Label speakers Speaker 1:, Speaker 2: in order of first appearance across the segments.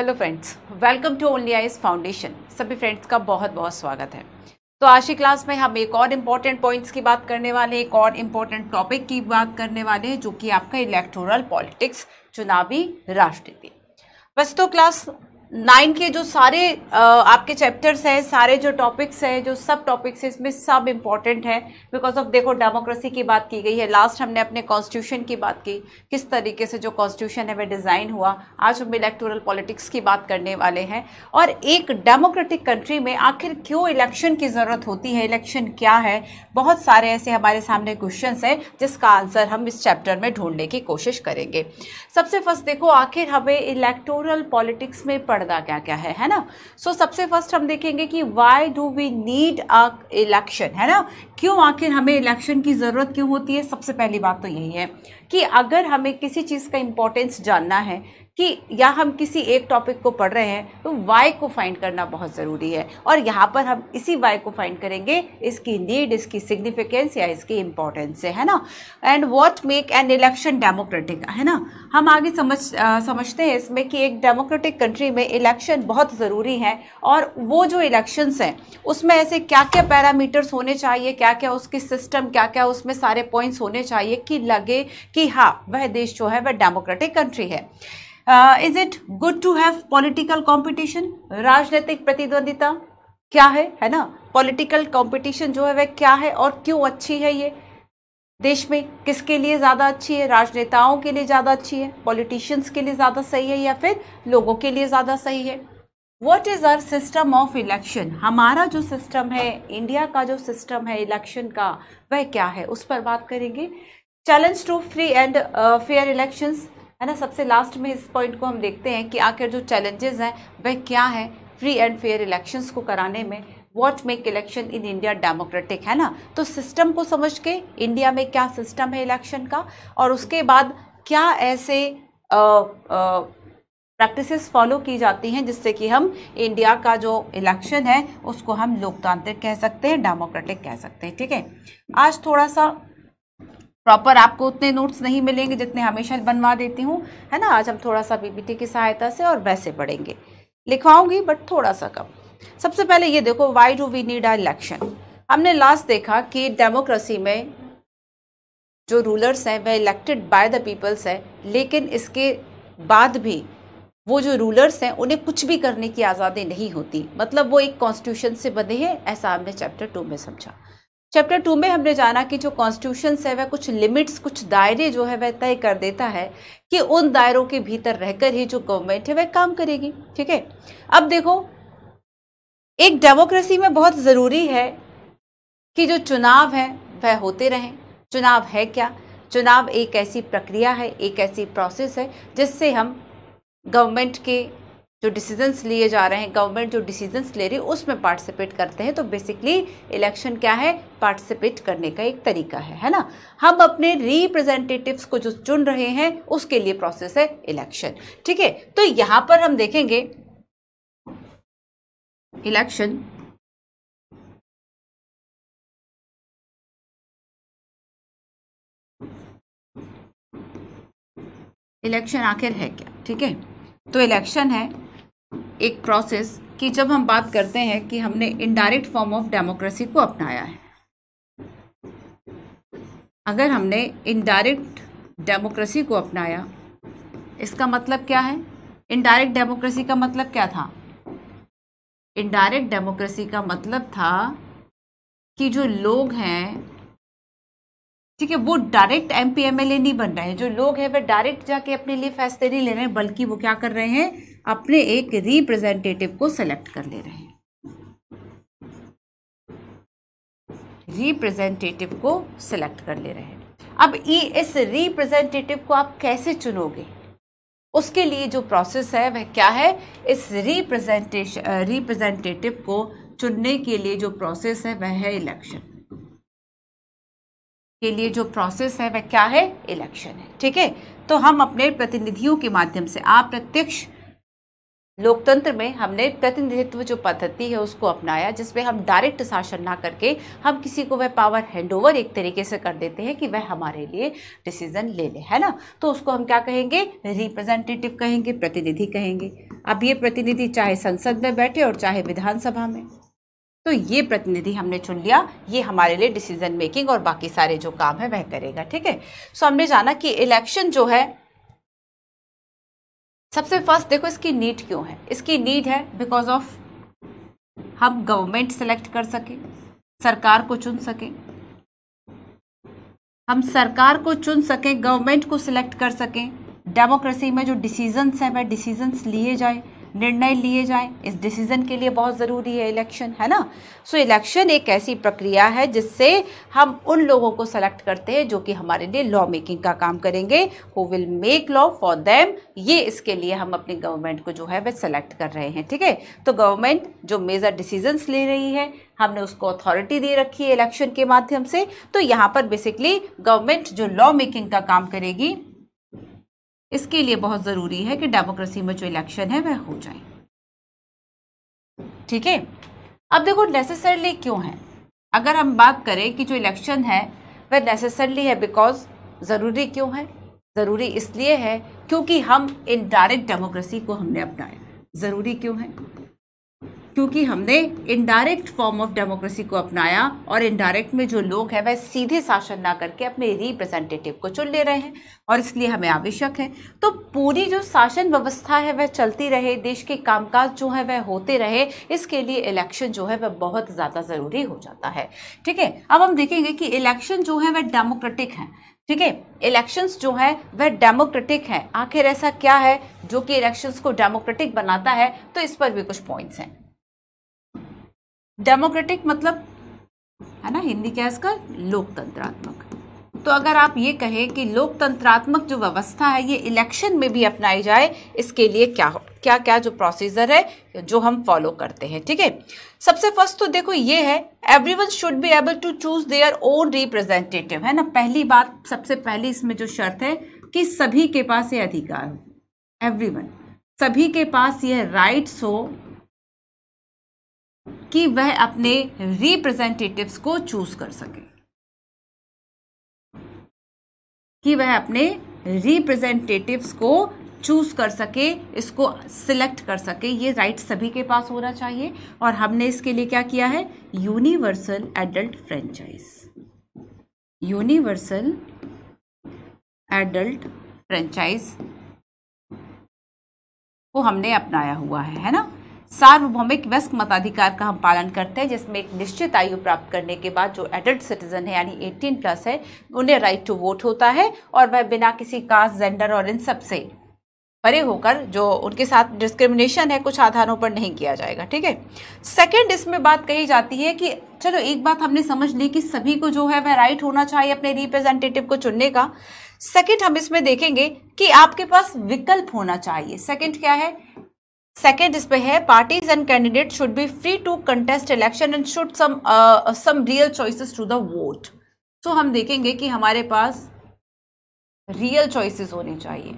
Speaker 1: Hello friends welcome to only eyes foundation सभी friends का बहुत बहुत स्वागत है तो आज की क्लास में हम एक और इम्पॉर्टेंट पॉइंट्स की बात करने वाले एक और इम्पॉर्टेंट टॉपिक की बात करने वाले हैं जो कि आपका इलेक्टोरल पॉलिटिक्स चुनावी राजनीति वैसे तो क्लास नाइन के जो सारे आपके चैप्टर्स हैं सारे जो टॉपिक्स हैं जो सब टॉपिक्स हैं इसमें सब इम्पॉर्टेंट है बिकॉज ऑफ देखो डेमोक्रेसी की बात की गई है लास्ट हमने अपने कॉन्स्टिट्यूशन की बात की किस तरीके से जो कॉन्स्टिट्यूशन है वह डिज़ाइन हुआ आज हम इलेक्टोरल पॉलिटिक्स की बात करने वाले हैं और एक डेमोक्रेटिक कंट्री में आखिर क्यों इलेक्शन की ज़रूरत होती है इलेक्शन क्या है बहुत सारे ऐसे हमारे सामने क्वेश्चन हैं जिसका आंसर हम इस चैप्टर में ढूंढने की कोशिश करेंगे सबसे फर्स्ट देखो आखिर हमें इलेक्टोरल पॉलिटिक्स में पढ़ पर्दा क्या क्या है है ना सो so, सबसे फर्स्ट हम देखेंगे कि why do we need a election है ना क्यों आखिर हमें इलेक्शन की ज़रूरत क्यों होती है सबसे पहली बात तो यही है कि अगर हमें किसी चीज़ का इम्पोर्टेंस जानना है कि या हम किसी एक टॉपिक को पढ़ रहे हैं तो वाई को फाइंड करना बहुत ज़रूरी है और यहाँ पर हम इसी वाई को फाइंड करेंगे इसकी नीड इसकी सिग्निफिकेंस या इसकी इम्पोर्टेंस है ना and what make an election democratic है ना हम आगे समझ आ, समझते हैं इसमें कि एक डेमोक्रेटिक कंट्री में इलेक्शन बहुत ज़रूरी है और वो जो इलेक्शंस हैं उसमें ऐसे क्या क्या पैरामीटर्स होने चाहिए क्या क्या उसकी सिस्टम क्या क्या उसमें सारे पॉइंट्स होने चाहिए कि लगे कि हाँ वह देश जो है वह डेमोक्रेटिक कंट्री है is it good to have political competition राजनीतिक प्रतिद्वंदिता क्या है है ना पॉलिटिकल कंपटीशन जो है वह क्या है और क्यों अच्छी है ये देश में किसके लिए ज़्यादा अच्छी है राजनेताओं के लिए ज़्यादा अच्छी है पॉलिटिशियंस के लिए ज़्यादा सही है या फिर लोगों के लिए ज़्यादा सही है what is our system of election हमारा जो सिस्टम है इंडिया का जो सिस्टम है इलेक्शन का वह क्या है उस पर बात करेंगे challenge to free and fair elections है ना सबसे लास्ट में इस पॉइंट को हम देखते हैं कि आखिर जो चैलेंजेस हैं वह क्या हैं फ्री एंड फेयर इलेक्शंस को कराने में what make election in India democratic है ना तो सिस्टम को समझ के इंडिया में क्या सिस्टम है इलेक्शन का और उसके बाद क्या ऐसे प्रैक्टिसेस फॉलो की जाती हैं जिससे कि हम इंडिया का जो इलेक्शन है उसको हम लोकतांत्रिक कह सकते हैं डेमोक्रेटिक कह सकते हैं ठीक है आज थोड़ा सा प्रॉपर आपको उतने नोट्स नहीं मिलेंगे जितने हमेशा बनवा देती हूँ है ना आज हम थोड़ा सा पीपीटी की सहायता से और वैसे पढ़ेंगे लिखवाऊंगी बट थोड़ा सा कम सबसे पहले ये देखो why do we need a election हमने लास्ट देखा कि डेमोक्रेसी में जो रूलर्स हैं वह इलेक्टेड बाय द पीपल्स है लेकिन इसके बाद भी वो जो रूलर्स हैं उन्हें कुछ भी करने की आज़ादी नहीं होती मतलब वो एक कॉन्स्टिट्यूशन से बंधे हैं ऐसा हमने चैप्टर टू में समझा चैप्टर टू में हमने जाना कि जो कॉन्स्टिट्यूशन है वह कुछ लिमिट्स कुछ दायरे जो है वह तय कर देता है कि उन दायरों के भीतर रहकर ही जो गवर्नमेंट है वह काम करेगी ठीक है अब देखो एक डेमोक्रेसी में बहुत ज़रूरी है कि जो चुनाव है वह होते रहें चुनाव है क्या चुनाव एक ऐसी प्रक्रिया है एक ऐसी प्रोसेस है जिससे हम गवर्नमेंट के जो डिसीजंस लिए जा रहे हैं गवर्नमेंट जो डिसीजंस ले रही है उसमें पार्टिसिपेट करते हैं तो बेसिकली इलेक्शन क्या है पार्टिसिपेट करने का एक तरीका है है ना हम अपने रिप्रेजेंटेटिव्स को जो चुन रहे हैं उसके लिए प्रोसेस है इलेक्शन ठीक है तो
Speaker 2: यहाँ पर हम देखेंगे इलेक्शन इलेक्शन आखिर है क्या ठीक है तो
Speaker 1: इलेक्शन है एक प्रोसेस कि जब हम बात करते हैं कि हमने इनडायरेक्ट फॉर्म ऑफ डेमोक्रेसी को अपनाया है अगर हमने इनडायरेक्ट डेमोक्रेसी को अपनाया इसका मतलब क्या है इनडायरेक्ट डेमोक्रेसी का मतलब क्या था इनडायरेक्ट डेमोक्रेसी का मतलब था कि जो लोग हैं ठीक है वो direct M P M L A नहीं बन रहे हैं जो लोग हैं वे डायरेक्ट जाके अपने लिए फैसले नहीं ले रहे हैं बल्कि वो क्या कर रहे हैं अपने एक रिप्रेजेंटेटिव को सेलेक्ट कर ले रहे हैं रिप्रेजेंटेटिव को सेलेक्ट कर ले रहे हैं अब ये इस रिप्रेजेंटेटिव को आप कैसे चुनोगे उसके लिए जो प्रोसेस है वह क्या है इस रिप्रेजेंटेशन रिप्रेजेंटेटिव को चुनने के लिए जो प्रोसेस है वह है इलेक्शन के लिए जो प्रोसेस है वह क्या है इलेक्शन है ठीक है तो हम अपने प्रतिनिधियों के माध्यम से आप प्रत्यक्ष लोकतंत्र में हमने प्रतिनिधित्व जो पद्धति है उसको अपनाया जिसमें हम डायरेक्ट शासन ना करके हम किसी को वह पावर हैंडओवर एक तरीके से कर देते हैं कि वह हमारे लिए डिसीजन ले ले है ना तो उसको हम क्या कहेंगे रिप्रेजेंटेटिव कहेंगे प्रतिनिधि कहेंगे अब ये प्रतिनिधि चाहे संसद में बैठे और चाहे विधानसभा में तो ये प्रतिनिधि हमने चुन लिया ये हमारे लिए डिसीजन मेकिंग और बाकी सारे जो काम है वह करेगा ठीक है सो हमने जाना कि इलेक्शन जो है सबसे फर्स्ट देखो इसकी नीड क्यों है इसकी नीड है बिकॉज ऑफ हम गवर्नमेंट सेलेक्ट कर सके सरकार को चुन सके हम सरकार को चुन सकें गवर्नमेंट को सिलेक्ट कर सकें डेमोक्रेसी में जो डिसीजंस हैं वह डिसीजंस लिए जाए निर्णय लिए जाएं इस डिसीज़न के लिए बहुत ज़रूरी है इलेक्शन है ना सो so, इलेक्शन एक ऐसी प्रक्रिया है जिससे हम उन लोगों को सेलेक्ट करते हैं जो कि हमारे लिए लॉ मेकिंग का काम करेंगे who will make law for them ये इसके लिए हम अपनी गवर्नमेंट को जो है वह सेलेक्ट कर रहे हैं ठीक है तो गवर्नमेंट जो मेजर डिसीजंस ले रही है हमने उसको अथॉरिटी दे रखी है इलेक्शन के माध्यम से तो यहाँ पर बेसिकली गवर्नमेंट जो लॉ मेकिंग का काम करेगी इसके लिए बहुत ज़रूरी है कि डेमोक्रेसी में जो इलेक्शन है वह हो जाए ठीक है अब देखो नेसेसरली क्यों है अगर हम बात करें कि जो इलेक्शन है वह नेसेसरली है बिकॉज ज़रूरी क्यों है ज़रूरी इसलिए है क्योंकि हम इनडायरेक्ट डेमोक्रेसी को हमने अपनाया ज़रूरी क्यों है क्योंकि हमने इनडायरेक्ट फॉर्म ऑफ डेमोक्रेसी को अपनाया और इनडायरेक्ट में जो लोग हैं वह सीधे शासन ना करके अपने रिप्रेजेंटेटिव को चुन ले रहे हैं और इसलिए हमें आवश्यक है तो पूरी जो शासन व्यवस्था है वह चलती रहे देश के कामकाज जो है वह होते रहे इसके लिए इलेक्शन जो है वह बहुत ज़्यादा ज़रूरी हो जाता है ठीक है अब हम देखेंगे कि इलेक्शन जो है वह डेमोक्रेटिक हैं ठीक है इलेक्शंस जो है वह डेमोक्रेटिक है आखिर ऐसा क्या है जो कि इलेक्शंस को डेमोक्रेटिक बनाता है तो इस पर भी कुछ पॉइंट्स हैं डेमोक्रेटिक मतलब है ना हिंदी क्या इसका लोकतंत्रात्मक तो अगर आप ये कहें कि लोकतंत्रात्मक जो व्यवस्था है ये इलेक्शन में भी अपनाई जाए इसके लिए क्या हो क्या क्या जो प्रोसीजर है जो हम फॉलो करते हैं ठीक है सबसे फर्स्ट तो देखो ये है everyone should be able to choose their own representative है ना पहली बात सबसे पहली इसमें जो शर्त है कि सभी के पास ये अधिकार हो एवरी वन सभी
Speaker 2: के पास ये राइट्स हो कि वह अपने रिप्रेजेंटेटिव्स को चूज कर सके
Speaker 1: कि वह अपने रिप्रेजेंटेटिव्स को चूज कर सके इसको सिलेक्ट कर सके ये राइट सभी के पास होना चाहिए और हमने इसके लिए क्या किया है universal adult franchise universal adult franchise को हमने अपनाया हुआ है है ना सार्वभौमिक व्यस्क मताधिकार का हम पालन करते हैं जिसमें एक निश्चित आयु प्राप्त करने के बाद जो एडल्ट सिटीजन है यानी 18 प्लस है उन्हें राइट टू वोट होता है और वह बिना किसी कास्ट जेंडर और इन सब से परे होकर जो उनके साथ डिस्क्रिमिनेशन है कुछ आधारों पर नहीं किया जाएगा ठीक है सेकंड इसमें बात कही जाती है कि चलो एक बात हमने समझ ली कि सभी को जो है वह राइट होना चाहिए अपने रिप्रेजेंटेटिव को चुनने का सेकंड हम इसमें देखेंगे कि आपके पास विकल्प होना चाहिए सेकंड क्या है सेकेंड इस पे है parties and candidate should be free to contest election and should some some real choices to the vote so हम देखेंगे कि हमारे पास रियल चॉइसेस होने चाहिए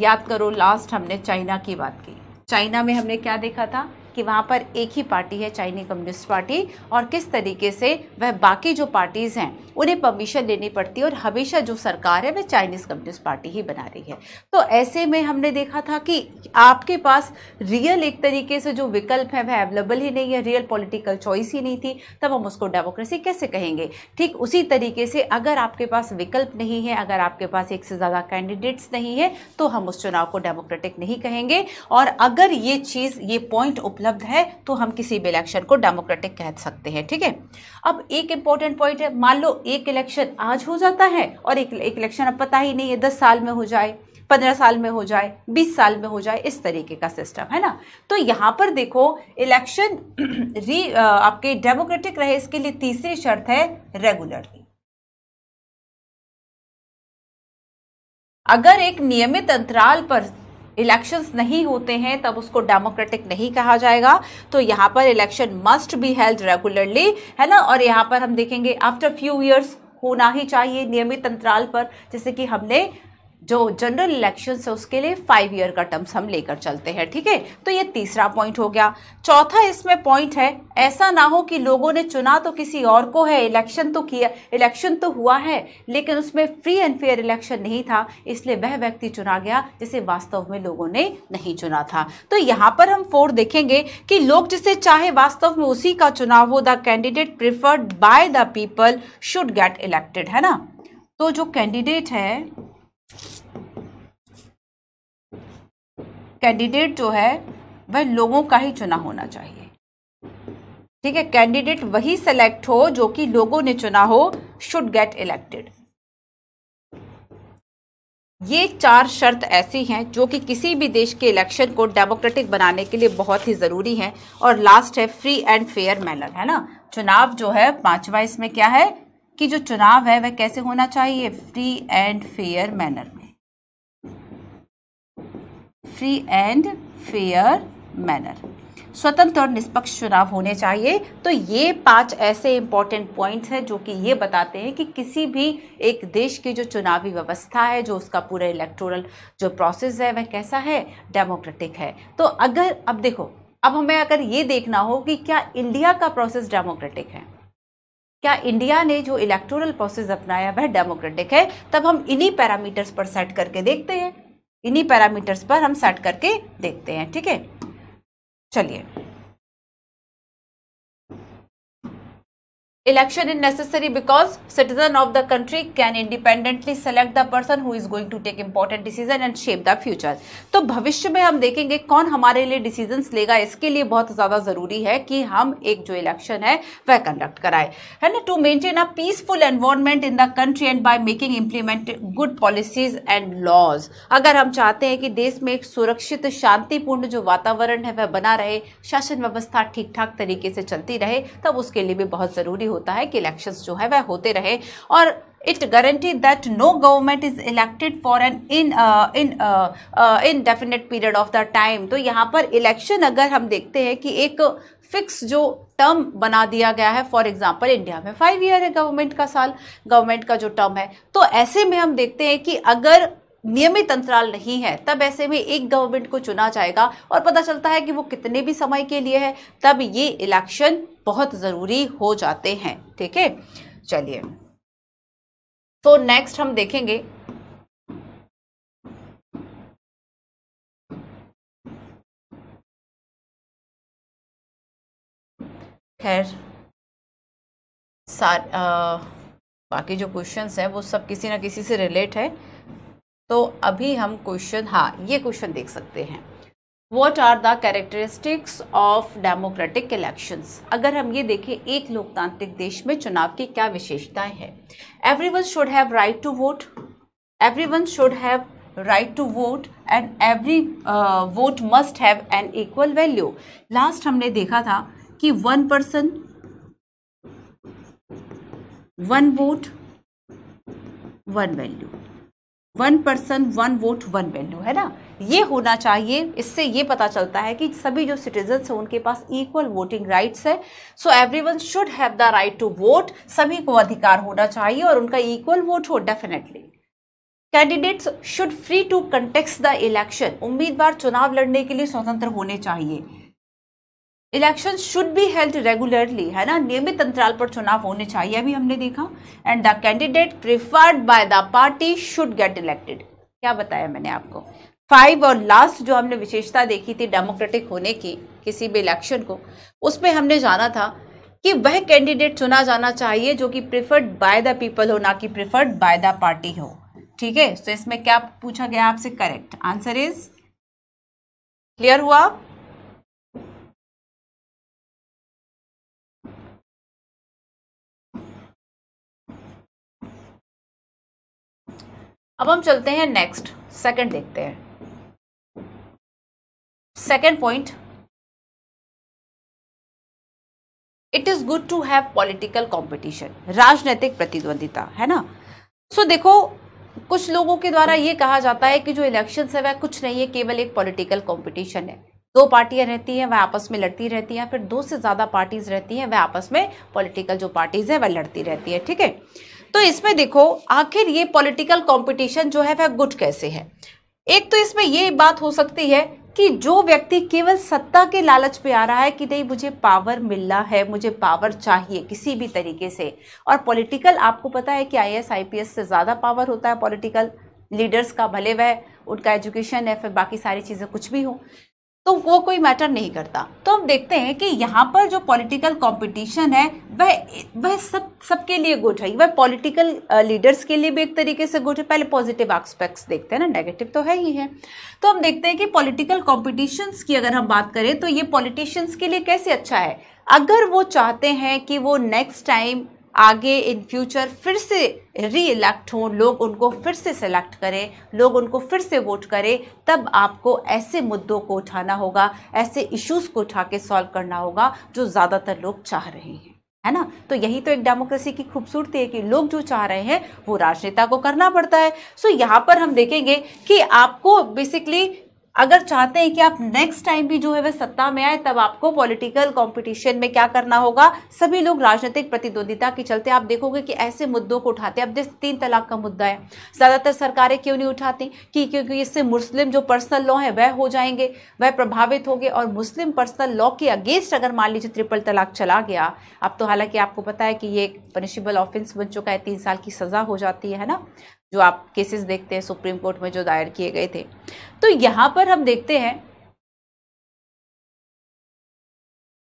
Speaker 1: याद करो लास्ट हमने चाइना की बात की चाइना में हमने क्या देखा था कि वहाँ पर एक ही पार्टी है चाइनीज कम्युनिस्ट पार्टी और किस तरीके से वह बाकी जो पार्टीज़ हैं उन्हें परमिशन लेनी पड़ती है और हमेशा जो सरकार है वह चाइनीज़ कम्युनिस्ट पार्टी ही बना रही है तो ऐसे में हमने देखा था कि आपके पास रियल एक तरीके से जो विकल्प है वह अवेलेबल ही नहीं है रियल पॉलिटिकल चॉइस ही नहीं थी तब हम उसको डेमोक्रेसी कैसे कहेंगे ठीक उसी तरीके से अगर आपके पास विकल्प नहीं है अगर आपके पास एक से ज़्यादा कैंडिडेट्स नहीं है तो हम उस चुनाव को डेमोक्रेटिक नहीं कहेंगे और अगर ये चीज़ ये पॉइंट उपलब्ध है तो हम किसी भी इलेक्शन को डेमोक्रेटिक कह सकते हैं ठीक है अब एक इंपॉर्टेंट पॉइंट है मान लो एक इलेक्शन आज हो जाता है और एक इलेक्शन अब पता ही नहीं है दस साल में हो जाए पंद्रह साल में हो जाए बीस साल में हो जाए इस तरीके का सिस्टम है ना तो यहाँ पर देखो इलेक्शन री आपके
Speaker 2: डेमोक्रेटिक रहे इसके लिए तीसरी शर्त है रेगुलरली अगर एक नियमित अंतराल पर इलेक्शंस
Speaker 1: नहीं होते हैं तब उसको डेमोक्रेटिक नहीं कहा जाएगा तो यहाँ पर election must be held regularly है ना और यहाँ पर हम देखेंगे आफ्टर फ्यू ईयर्स होना ही चाहिए नियमित अंतराल पर जैसे कि हमने जो जनरल इलेक्शन है उसके लिए फाइव ईयर का टर्म्स हम लेकर चलते हैं ठीक है थीके? तो ये तीसरा पॉइंट हो गया चौथा इसमें पॉइंट है ऐसा ना हो कि लोगों ने चुना तो किसी और को है इलेक्शन तो किया इलेक्शन तो हुआ है लेकिन उसमें फ्री एंड फेयर इलेक्शन नहीं था इसलिए वह व्यक्ति चुना गया जिसे वास्तव में लोगों ने नहीं चुना था तो यहाँ पर हम फोर देखेंगे कि लोग जिसे चाहे वास्तव में उसी का चुनाव हो the candidate preferred by the people should get elected है ना तो जो कैंडिडेट है कैंडिडेट जो है वह लोगों का ही चुना होना चाहिए ठीक है कैंडिडेट वही सेलेक्ट हो जो कि लोगों ने चुना हो शुड गेट इलेक्टेड ये चार शर्त ऐसी हैं जो कि किसी भी देश के इलेक्शन को डेमोक्रेटिक बनाने के लिए बहुत ही ज़रूरी हैं और लास्ट है फ्री एंड फेयर मैनर है ना चुनाव जो है पांचवा इसमें क्या है कि जो चुनाव है वह कैसे होना चाहिए free and fair manner free and fair manner स्वतंत्र और निष्पक्ष चुनाव होने चाहिए तो ये पांच ऐसे इंपॉर्टेंट पॉइंट्स हैं जो कि ये बताते हैं कि किसी भी एक देश की जो चुनावी व्यवस्था है जो उसका पूरा इलेक्टोरल जो प्रोसेस है वह कैसा है डेमोक्रेटिक है तो अगर अब देखो अब हमें अगर ये देखना हो कि क्या इंडिया का प्रोसेस डेमोक्रेटिक है क्या इंडिया ने जो इलेक्टोरल प्रोसेस अपनाया वह डेमोक्रेटिक है तब हम इन्हीं पैरामीटर्स पर सेट करके देखते हैं इन्हीं पैरामीटर्स पर हम सेट करके देखते हैं ठीक है चलिए Election is necessary because citizen of the country can independently select the person who is going to take important decision and shape the future. तो भविष्य में हम देखेंगे कौन हमारे लिए डिसीजंस लेगा इसके लिए बहुत ज़्यादा ज़रूरी है कि हम एक जो इलेक्शन है वह कंडक्ट कराए है ना to maintain a peaceful environment in the country and by making implement good policies and laws अगर हम चाहते हैं कि देश में एक सुरक्षित शांतिपूर्ण जो वातावरण है वह बना रहे शासन व्यवस्था ठीक ठाक तरीके से चलती रहे तब उसके लिए भी बहुत ज़रूरी जरूरी होता है कि इलेक्शंस जो है वह होते रहे और it guarantee that no government is elected for an in in indefinite period of the time तो यहाँ पर इलेक्शन अगर हम देखते हैं कि एक फिक्स जो टर्म बना दिया गया है फॉर एग्जाम्पल इंडिया में फाइव ईयर है गवर्नमेंट का साल गवर्नमेंट का जो टर्म है तो ऐसे में हम देखते हैं कि अगर नियमित अंतराल नहीं है तब ऐसे में एक गवर्नमेंट को चुना जाएगा और पता चलता है कि वो कितने भी समय के लिए है तब ये इलेक्शन बहुत
Speaker 2: ज़रूरी हो जाते हैं ठीक है चलिए तो नेक्स्ट हम देखेंगे खैर सार आ, बाकी जो क्वेश्चंस हैं वो सब किसी ना
Speaker 1: किसी से रिलेट है तो अभी हम क्वेश्चन हाँ ये क्वेश्चन देख सकते हैं what are the characteristics of democratic elections अगर हम ये देखें एक लोकतांत्रिक देश में चुनाव की क्या विशेषताएं हैं everyone should have right to vote everyone should have right to vote and every vote must have an equal value last हमने देखा था कि one person one vote one value one person one vote one value है ना ये होना चाहिए इससे ये पता चलता है कि सभी जो सिटीजन्स हैं उनके पास इक्वल वोटिंग राइट्स है so everyone should have the right to vote सभी को अधिकार होना चाहिए और उनका इक्वल वोट हो definitely candidates should free to contest the election उम्मीदवार चुनाव लड़ने के लिए स्वतंत्र होने चाहिए election should be held regularly है ना नियमित अंतराल पर चुनाव होने चाहिए अभी हमने देखा and the candidate preferred by the party should get elected क्या बताया मैंने आपको फाइव और लास्ट जो हमने विशेषता देखी थी डेमोक्रेटिक होने की किसी भी इलेक्शन को उसमें हमने जाना था कि वह कैंडिडेट चुना जाना चाहिए जो कि प्रिफर्ड बाय द पीपल हो ना कि प्रिफर्ड बाय द पार्टी हो
Speaker 2: ठीक है तो इसमें क्या पूछा गया आपसे करेक्ट आंसर इज क्लियर हुआ अब हम चलते हैं नेक्स्ट सेकंड देखते हैं second point it is good to have political competition राजनीतिक प्रतिद्वंदिता है ना सो so, देखो
Speaker 1: कुछ लोगों के द्वारा ये कहा जाता है कि जो इलेक्शन है वह कुछ नहीं है केवल एक पॉलिटिकल कंपटीशन है दो पार्टियां रहती हैं वह आपस में लड़ती रहती हैं फिर दो से ज़्यादा पार्टीज रहती हैं वह आपस में पॉलिटिकल जो पार्टीज हैं वह लड़ती रहती है ठीक है तो इसमें देखो आखिर ये पॉलिटिकल कंपटीशन जो है वह गुट कैसे है एक तो इसमें ये बात हो सकती है कि जो व्यक्ति केवल सत्ता के लालच पे आ रहा है कि नहीं मुझे पावर मिलना है मुझे पावर चाहिए किसी भी तरीके से और पॉलिटिकल आपको पता है कि आईएएस आईपीएस से ज़्यादा पावर होता है पॉलिटिकल लीडर्स का भले वह उनका एजुकेशन है फिर बाकी सारी चीज़ें कुछ भी हो तो वो कोई मैटर नहीं करता तो हम देखते हैं कि यहाँ पर जो पॉलिटिकल कंपटीशन है वह वह सब सबके लिए गुड है वह पॉलिटिकल लीडर्स के लिए भी एक तरीके से गुड है पहले पॉजिटिव एस्पेक्ट्स देखते हैं ना नेगेटिव तो है ही है तो हम देखते हैं कि पॉलिटिकल कॉम्पिटिशन्स की अगर हम बात करें तो ये पॉलिटिशियंस के लिए कैसे अच्छा है अगर वो चाहते हैं कि वो नेक्स्ट टाइम आगे इन फ्यूचर फिर से री इलेक्ट हों लोग उनको फिर से सेलेक्ट करें लोग उनको फिर से वोट करें तब आपको ऐसे मुद्दों को उठाना होगा ऐसे इश्यूज़ को उठा के सॉल्व करना होगा जो ज़्यादातर लोग चाह रहे हैं है ना तो यही तो एक डेमोक्रेसी की खूबसूरती है कि लोग जो चाह रहे हैं वो राजनेता को करना पड़ता है सो यहाँ पर हम देखेंगे कि आपको बेसिकली अगर चाहते हैं कि आप नेक्स्ट टाइम भी जो है वह सत्ता में आए तब आपको पॉलिटिकल कंपटीशन में क्या करना होगा सभी लोग राजनीतिक प्रतिद्वंदिता के चलते आप देखोगे कि ऐसे मुद्दों को उठाते अब जैसे तीन तलाक का मुद्दा है ज़्यादातर सरकारें क्यों नहीं उठाती कि क्योंकि इससे मुस्लिम जो पर्सनल लॉ है वह हो जाएंगे वह प्रभावित होंगे और मुस्लिम पर्सनल लॉ के अगेंस्ट अगर मान लीजिए ट्रिपल तलाक चला गया अब तो हालांकि आपको पता है कि ये पनिशेबल ऑफेंस बन चुका है तीन साल की सज़ा हो जाती है ना जो आप केसेस देखते हैं सुप्रीम कोर्ट में जो दायर किए गए थे तो यहाँ पर हम देखते हैं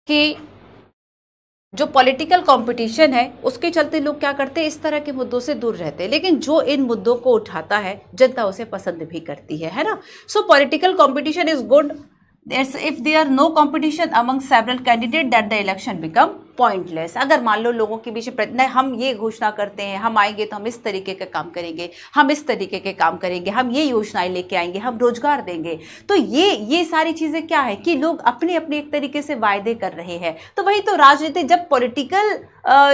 Speaker 2: कि जो पॉलिटिकल कंपटीशन है उसके चलते लोग क्या करते हैं इस तरह के मुद्दों से दूर रहते हैं लेकिन जो इन
Speaker 1: मुद्दों को उठाता है जनता उसे पसंद भी करती है है ना so political competition is good if they are no competition among several candidate that the election become pointless अगर मान लो लोगों के बीच नहीं हम ये घोषणा करते हैं हम आएंगे तो हम इस तरीके का काम करेंगे हम इस तरीके के काम करेंगे हम ये योजनाएं लेके आएंगे हम रोजगार देंगे तो ये ये सारी चीज़ें क्या है कि लोग अपने अपने एक तरीके से वायदे कर रहे हैं तो वही तो राजनीति जब पॉलिटिकल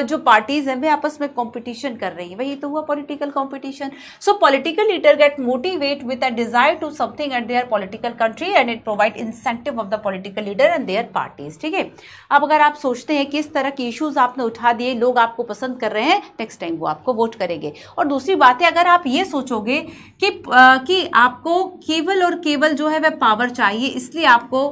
Speaker 1: जो पार्टीज़ हैं वे आपस में कंपटीशन कर रही है वही तो हुआ political competition so political leader get motivate with a desire to something and their political country and it provide incentive of the political leader and their parties ठीक है अब अगर आप सोचते हैं कि इस तरह के इश्यूज आपने उठा दिए लोग आपको पसंद कर रहे हैं नेक्स्ट टाइम वो आपको वोट करेंगे और दूसरी बात है अगर आप ये सोचोगे कि आ, कि आपको केवल और केवल जो है वह पावर चाहिए इसलिए आपको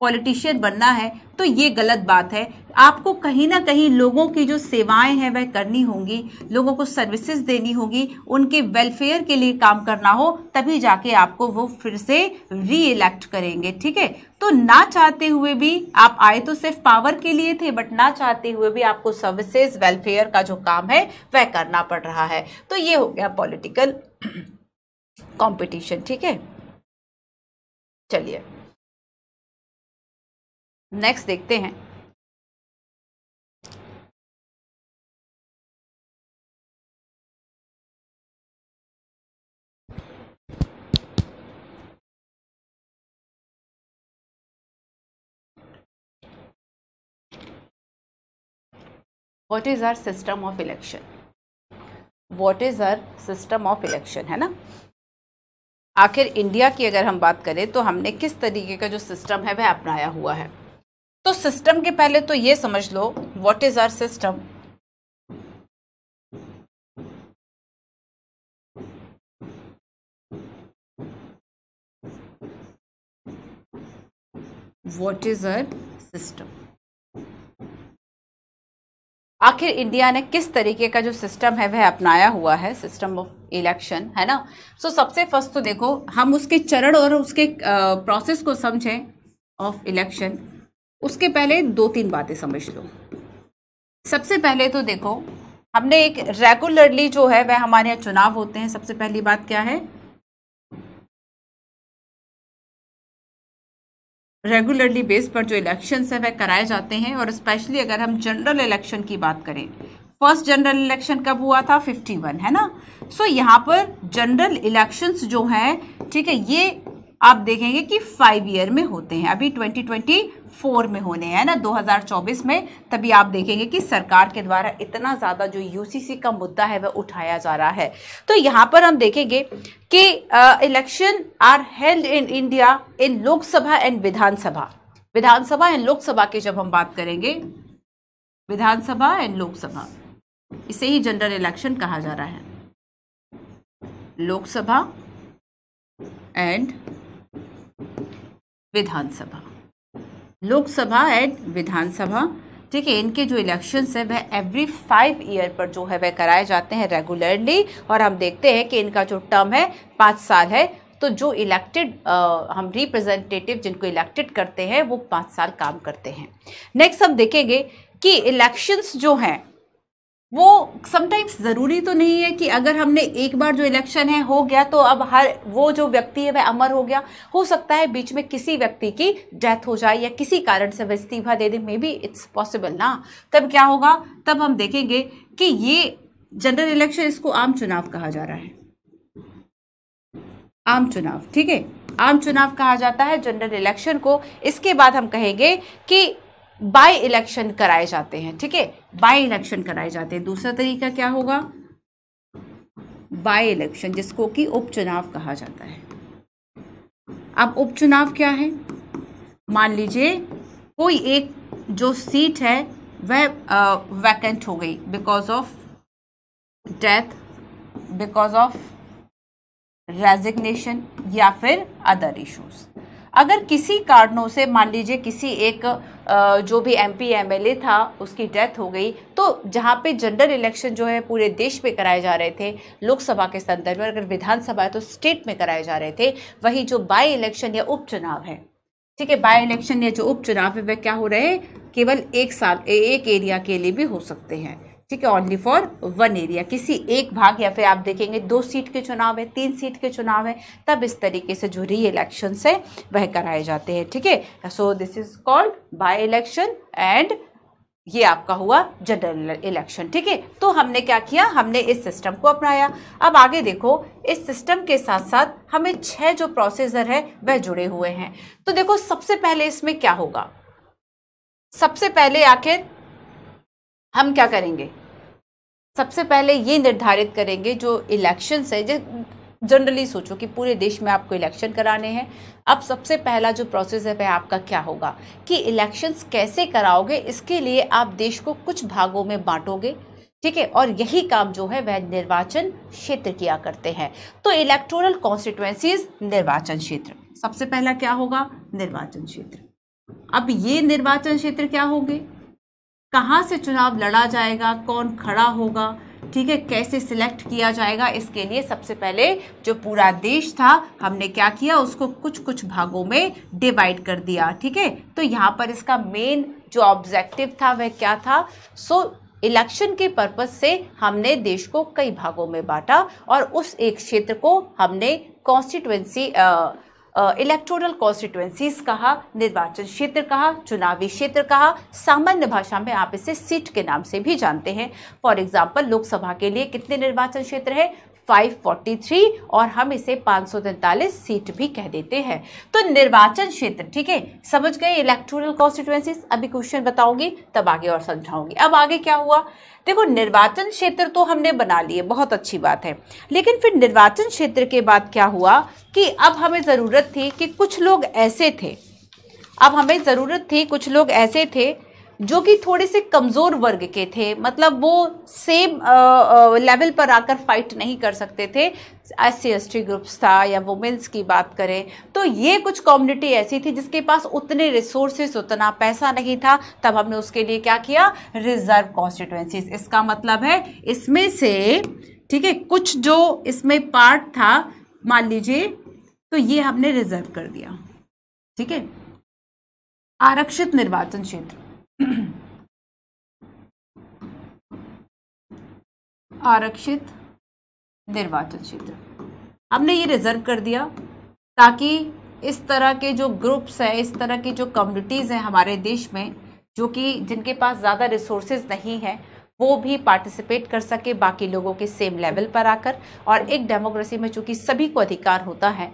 Speaker 1: पॉलिटिशियन बनना है तो ये गलत बात है आपको कहीं ना कहीं लोगों की जो सेवाएं हैं वह करनी होंगी लोगों को सर्विसेज देनी होगी उनके वेलफेयर के लिए काम करना हो तभी जाके आपको वो फिर से री इलेक्ट करेंगे ठीक है तो ना चाहते हुए भी आप आए तो सिर्फ पावर के लिए थे बट ना चाहते हुए भी आपको सर्विसेज वेलफेयर का जो काम है वह करना पड़ रहा है तो ये हो गया
Speaker 2: पॉलिटिकल कॉम्पिटिशन ठीक है चलिए नेक्स्ट देखते हैं what is our system of election what is our system
Speaker 1: of election है ना आखिर इंडिया की अगर हम बात करें तो हमने किस तरीके का जो सिस्टम है वह अपनाया हुआ है तो सिस्टम के पहले तो ये समझ लो what
Speaker 2: is our system what is our system
Speaker 1: आखिर इंडिया ने किस तरीके का जो सिस्टम है वह अपनाया हुआ है सिस्टम ऑफ इलेक्शन है ना सो so, सबसे फर्स्ट तो देखो हम उसके चरण और उसके प्रोसेस को समझें ऑफ इलेक्शन उसके पहले दो तीन बातें समझ लो
Speaker 2: सबसे पहले तो देखो हमने एक रेगुलरली जो है वह हमारे यहाँ चुनाव होते हैं सबसे पहली बात क्या है रेगुलरली बेस पर जो इलेक्शंस हैं वह कराए जाते हैं और स्पेशली अगर हम जनरल
Speaker 1: इलेक्शन की बात करें फर्स्ट जनरल इलेक्शन कब हुआ था 51 है ना सो so, यहाँ पर जनरल इलेक्शंस जो हैं ठीक है ये आप देखेंगे कि फाइव ईयर में होते हैं अभी 2024 में होने हैं ना 2024 में तभी आप देखेंगे कि सरकार के द्वारा इतना ज़्यादा जो यूसीसी का मुद्दा है वह उठाया जा रहा है तो यहाँ पर हम देखेंगे कि election are held in India in Lok Sabha and Vidhan Sabha Vidhan Sabha and Lok Sabha की जब हम बात करेंगे विधानसभा एंड लोकसभा इसे ही जनरल इलेक्शन कहा जा रहा है लोकसभा एंड विधानसभा लोकसभा एंड विधानसभा ठीक है इनके जो इलेक्शंस हैं वह एवरी फाइव ईयर पर जो है वह कराए जाते हैं रेगुलरली और हम देखते हैं कि इनका जो टर्म है पाँच साल है तो जो इलेक्टेड हम रिप्रेजेंटेटिव जिनको इलेक्टेड करते हैं वो पाँच साल काम करते हैं नेक्स्ट हम देखेंगे कि इलेक्शंस जो हैं वो समटाइम्स ज़रूरी तो नहीं है कि अगर हमने एक बार जो इलेक्शन है हो गया तो अब हर वो जो व्यक्ति है वह अमर हो गया हो सकता है बीच में किसी व्यक्ति की डेथ हो जाए या किसी कारण से वह इस्तीफा दे दे मे बी इट्स पॉसिबल ना तब क्या होगा तब हम देखेंगे कि ये जनरल इलेक्शन इसको आम चुनाव कहा जा रहा है आम चुनाव ठीक है आम चुनाव कहा जाता है जनरल इलेक्शन को इसके बाद हम कहेंगे कि बाय इलेक्शन कराए जाते हैं ठीक है बाय इलेक्शन कराए जाते हैं दूसरा तरीका क्या होगा बाय इलेक्शन जिसको कि उपचुनाव कहा जाता है अब उपचुनाव क्या है मान लीजिए कोई एक जो सीट है वह वैकेंट हो गई because of death because of resignation या फिर अदर इश्यूज अगर किसी कारणों से मान लीजिए किसी एक जो भी M P M L A था उसकी डेथ हो गई तो जहाँ पे जनरल इलेक्शन जो है पूरे देश में कराए जा रहे थे लोकसभा के संदर्भ में अगर विधानसभा है तो स्टेट में कराए जा रहे थे वही जो बाई इलेक्शन या उपचुनाव है ठीक है बाई इलेक्शन या जो उपचुनाव है वह क्या हो रहे हैं केवल एक साल एक एरिया के लिए भी हो सकते हैं ठीक है ओनली फॉर वन एरिया किसी एक भाग या फिर आप देखेंगे दो सीट के चुनाव है तीन सीट के चुनाव है तब इस तरीके से जो री इलेक्शन है वह कराए जाते हैं ठीक है so this is called by election and ये आपका हुआ जनरल इलेक्शन ठीक है तो हमने क्या किया हमने इस सिस्टम को अपनाया अब आगे देखो इस सिस्टम के साथ साथ हमें छह जो प्रोसेसर है वह जुड़े हुए हैं तो देखो सबसे पहले इसमें क्या होगा सबसे पहले आखिर हम क्या करेंगे सबसे पहले ये निर्धारित करेंगे जो इलेक्शंस है जनरली सोचो कि पूरे देश में आपको इलेक्शन कराने हैं अब सबसे पहला जो प्रोसेस है वह आपका क्या होगा कि इलेक्शंस कैसे कराओगे इसके लिए आप देश को कुछ भागों में बांटोगे ठीक है और यही काम जो है वह निर्वाचन क्षेत्र किया करते हैं तो इलेक्टोरल कॉन्स्टिट्युएंसीज निर्वाचन क्षेत्र सबसे पहला क्या होगा निर्वाचन क्षेत्र अब ये निर्वाचन क्षेत्र क्या होंगे कहाँ से चुनाव लड़ा जाएगा कौन खड़ा होगा ठीक है कैसे सिलेक्ट किया जाएगा इसके लिए सबसे पहले जो पूरा देश था हमने क्या किया उसको कुछ कुछ भागों में डिवाइड कर दिया ठीक है तो यहाँ पर इसका मेन जो ऑब्जेक्टिव था वह क्या था सो इलेक्शन के पर्पज से हमने देश को कई भागों में बांटा और उस एक क्षेत्र को हमने कॉन्स्टिट्यूंसी इलेक्टोरल कॉन्स्टिट्युएंसीज कहा निर्वाचन क्षेत्र कहा चुनावी क्षेत्र कहा सामान्य भाषा में आप इसे सीट के नाम से भी जानते हैं फॉर एग्जाम्पल लोकसभा के लिए कितने निर्वाचन क्षेत्र है 543 और हम इसे पाँच सीट भी कह देते हैं तो निर्वाचन क्षेत्र ठीक है समझ गए इलेक्टोरल कॉन्स्टिट्यूएंसीज अभी क्वेश्चन बताऊंगी तब आगे और समझाऊंगी अब आगे क्या हुआ देखो निर्वाचन क्षेत्र तो हमने बना लिए बहुत अच्छी बात है लेकिन फिर निर्वाचन क्षेत्र के बाद क्या हुआ कि अब हमें ज़रूरत थी कि कुछ लोग ऐसे थे अब हमें ज़रूरत थी कुछ लोग ऐसे थे जो कि थोड़े से कमज़ोर वर्ग के थे मतलब वो सेम लेवल पर आकर फाइट नहीं कर सकते थे S C S T groups था या वुमेन्स की बात करें तो ये कुछ कम्युनिटी ऐसी थी जिसके पास उतने रिसोर्सेस उतना पैसा नहीं था तब हमने उसके लिए क्या किया रिजर्व कॉन्स्टिट्यूएंसीज इसका मतलब है इसमें से ठीक है कुछ जो इसमें पार्ट था मान लीजिए तो ये हमने रिजर्व कर दिया ठीक है
Speaker 2: आरक्षित निर्वाचन क्षेत्र आरक्षित निर्वाचन
Speaker 1: क्षेत्र हमने ये रिजर्व कर दिया ताकि इस तरह के जो ग्रुप्स हैं इस तरह की जो कम्युनिटीज़ हैं हमारे देश में जो कि जिनके पास ज़्यादा रिसोर्सेज नहीं है वो भी पार्टिसिपेट कर सके बाकी लोगों के सेम लेवल पर आकर और एक डेमोक्रेसी में चूंकि सभी को अधिकार होता है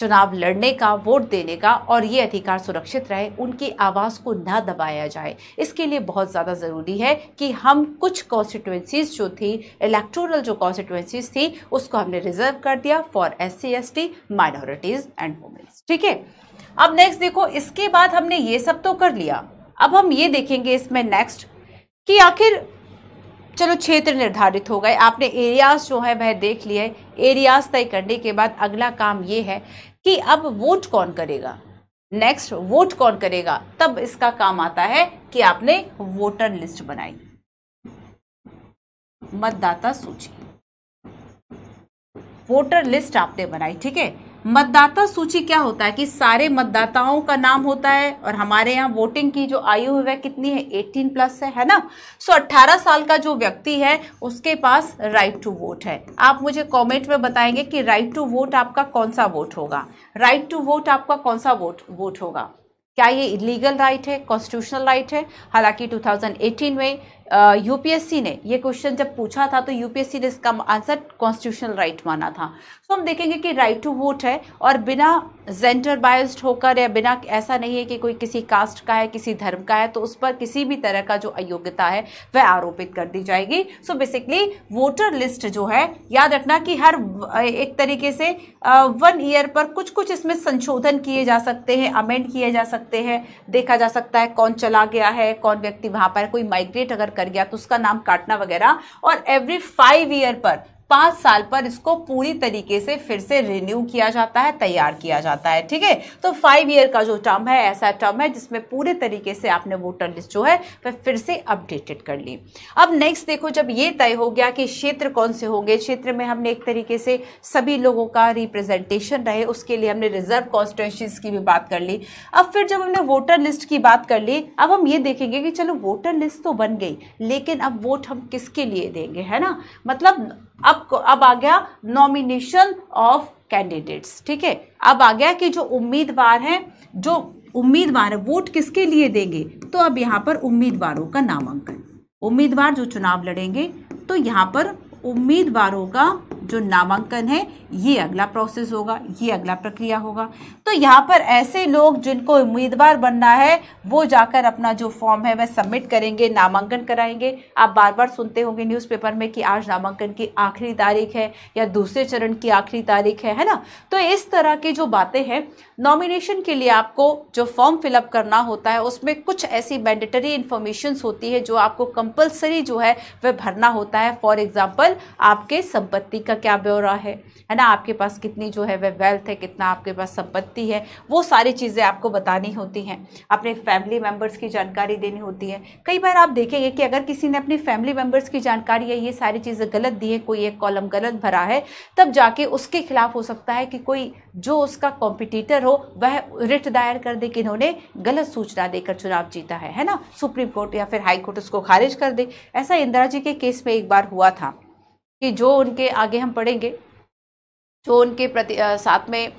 Speaker 1: चुनाव लड़ने का वोट देने का और ये अधिकार सुरक्षित रहे उनकी आवाज़ को ना दबाया जाए इसके लिए बहुत ज़्यादा ज़रूरी है कि हम कुछ कॉन्स्टिट्यूंसीज जो थी इलेक्टोरल जो कॉन्स्टिट्यूंसीज थी उसको हमने रिजर्व कर दिया for S C S T minorities and women's ठीक है अब नेक्स्ट देखो इसके बाद हमने ये सब तो कर लिया अब हम ये देखेंगे इसमें नेक्स्ट कि आखिर चलो क्षेत्र निर्धारित हो गए आपने एरियाज जो है वह देख लिए एरियाज तय करने के बाद अगला काम ये है कि अब वोट कौन करेगा नेक्स्ट वोट कौन करेगा तब इसका काम आता है कि आपने वोटर लिस्ट बनाई मतदाता सूची वोटर लिस्ट आपने बनाई ठीक है मतदाता सूची क्या होता है कि सारे मतदाताओं का नाम होता है और हमारे यहाँ वोटिंग की जो आयु है वह कितनी है 18 प्लस है है ना सो so, 18 साल का जो व्यक्ति है उसके पास राइट टू वोट है आप मुझे कमेंट में बताएंगे कि राइट टू वोट आपका कौन सा वोट होगा राइट टू वोट आपका कौन सा वोट वोट होगा क्या ये इलीगल राइट है कॉन्स्टिट्यूशनल राइट है हालांकि 2018 में यूपीएससी ने ये क्वेश्चन जब पूछा था तो यूपीएससी ने इसका आंसर कॉन्स्टिट्यूशनल राइट माना था तो हम देखेंगे कि राइट टू वोट है और बिना जेंडर बायस्ड होकर या बिना ऐसा नहीं है कि कोई किसी कास्ट का है किसी धर्म का है तो उस पर किसी भी तरह का जो अयोग्यता है वह आरोपित कर दी जाएगी सो बेसिकली वोटर लिस्ट जो है याद रखना कि हर एक तरीके से वन ईयर पर कुछ कुछ इसमें संशोधन किए जा सकते हैं अमेंड किए जा सकते हैं देखा जा सकता है कौन चला गया है कौन व्यक्ति वहां पर कोई माइग्रेट अगर कर गया तो उसका नाम काटना वगैरह और एवरी फाइव ईयर पर पाँच साल पर इसको पूरी तरीके से फिर से रिन्यू किया जाता है तैयार किया जाता है ठीक है तो फाइव ईयर का जो टर्म है ऐसा टर्म है जिसमें पूरे तरीके से आपने वोटर लिस्ट जो है वह फिर से अपडेटेड कर ली अब नेक्स्ट देखो जब ये तय हो गया कि क्षेत्र कौन से होंगे क्षेत्र में हमने एक तरीके से सभी लोगों का रिप्रेजेंटेशन रहे उसके लिए हमने रिजर्व कॉन्स्टिट्यूंसीज की भी बात कर ली अब फिर जब हमने वोटर लिस्ट की बात कर ली अब हम ये देखेंगे कि चलो वोटर लिस्ट तो बन गई लेकिन अब वोट हम किसके लिए देंगे है ना मतलब अब अब आ गया नॉमिनेशन ऑफ कैंडिडेट्स ठीक है अब आ गया कि जो उम्मीदवार हैं जो उम्मीदवार वोट किसके लिए देंगे तो अब यहाँ पर उम्मीदवारों का नामांकन उम्मीदवार जो चुनाव लड़ेंगे तो यहाँ पर उम्मीदवारों का जो नामांकन है ये अगला प्रोसेस होगा ये अगला प्रक्रिया होगा तो यहाँ पर ऐसे लोग जिनको उम्मीदवार बनना है वो जाकर अपना जो फॉर्म है वह सबमिट करेंगे नामांकन कराएंगे आप बार बार सुनते होंगे न्यूज़पेपर में कि आज नामांकन की आखिरी तारीख है या दूसरे चरण की आखिरी तारीख है है ना तो इस तरह की जो बातें हैं नॉमिनेशन के लिए आपको जो फॉर्म फिलअप करना होता है उसमें कुछ ऐसी मैंडेटरी इन्फॉर्मेशन होती है जो आपको कंपल्सरी जो है वह भरना होता है फॉर एग्जाम्पल आपके संपत्ति का क्या ब्यौरा है है ना आपके पास कितनी जो है वह वेल्थ है कितना आपके पास संपत्ति है वो सारी चीज़ें आपको बतानी होती हैं अपने फैमिली मेम्बर्स की जानकारी देनी होती है कई बार आप देखेंगे कि अगर किसी ने अपनी फैमिली मेम्बर्स की जानकारी है ये सारी चीज़ें गलत दी है कोई एक कॉलम गलत भरा है तब जाके उसके खिलाफ हो सकता है कि कोई जो उसका कॉम्पिटिटर हो वह रिट दायर कर दे कि इन्होंने गलत सूचना देकर चुनाव जीता है है ना सुप्रीम कोर्ट या फिर हाई कोर्ट उसको खारिज कर दे ऐसा इंदिरा जी के केस में एक बार हुआ था कि जो उनके आगे हम पढ़ेंगे जो उनके प्रति आ, साथ में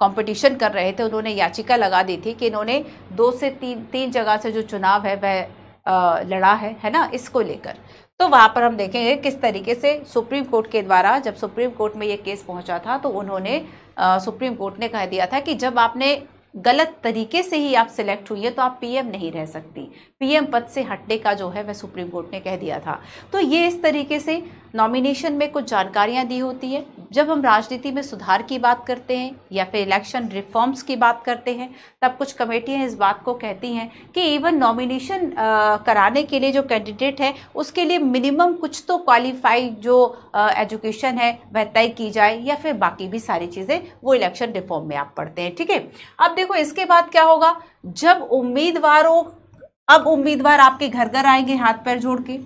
Speaker 1: कंपटीशन कर रहे थे उन्होंने याचिका लगा दी थी कि इन्होंने दो से तीन तीन जगह से जो चुनाव है वह लड़ा है है ना इसको लेकर तो वहाँ पर हम देखेंगे किस तरीके से सुप्रीम कोर्ट के द्वारा जब सुप्रीम कोर्ट में ये केस पहुँचा था तो उन्होंने आ, सुप्रीम कोर्ट ने कह दिया था कि जब आपने गलत तरीके से ही आप सिलेक्ट हुई है तो आप पीएम नहीं रह सकती पीएम पद से हटने का जो है वह सुप्रीम कोर्ट ने कह दिया था तो ये इस तरीके से नॉमिनेशन में कुछ जानकारियां दी होती है जब हम राजनीति में सुधार की बात करते हैं या फिर इलेक्शन रिफॉर्म्स की बात करते हैं तब कुछ कमेटियां इस बात को कहती हैं कि इवन नॉमिनेशन कराने के लिए जो कैंडिडेट है उसके लिए मिनिमम कुछ तो क्वालिफाइड जो एजुकेशन है वह तय की जाए या फिर बाकी भी सारी चीज़ें वो इलेक्शन रिफॉर्म में आप पढ़ते हैं ठीक है अब देखो इसके बाद क्या होगा जब उम्मीदवारों अब उम्मीदवार आपके घर घर आएंगे हाथ पैर जोड़ के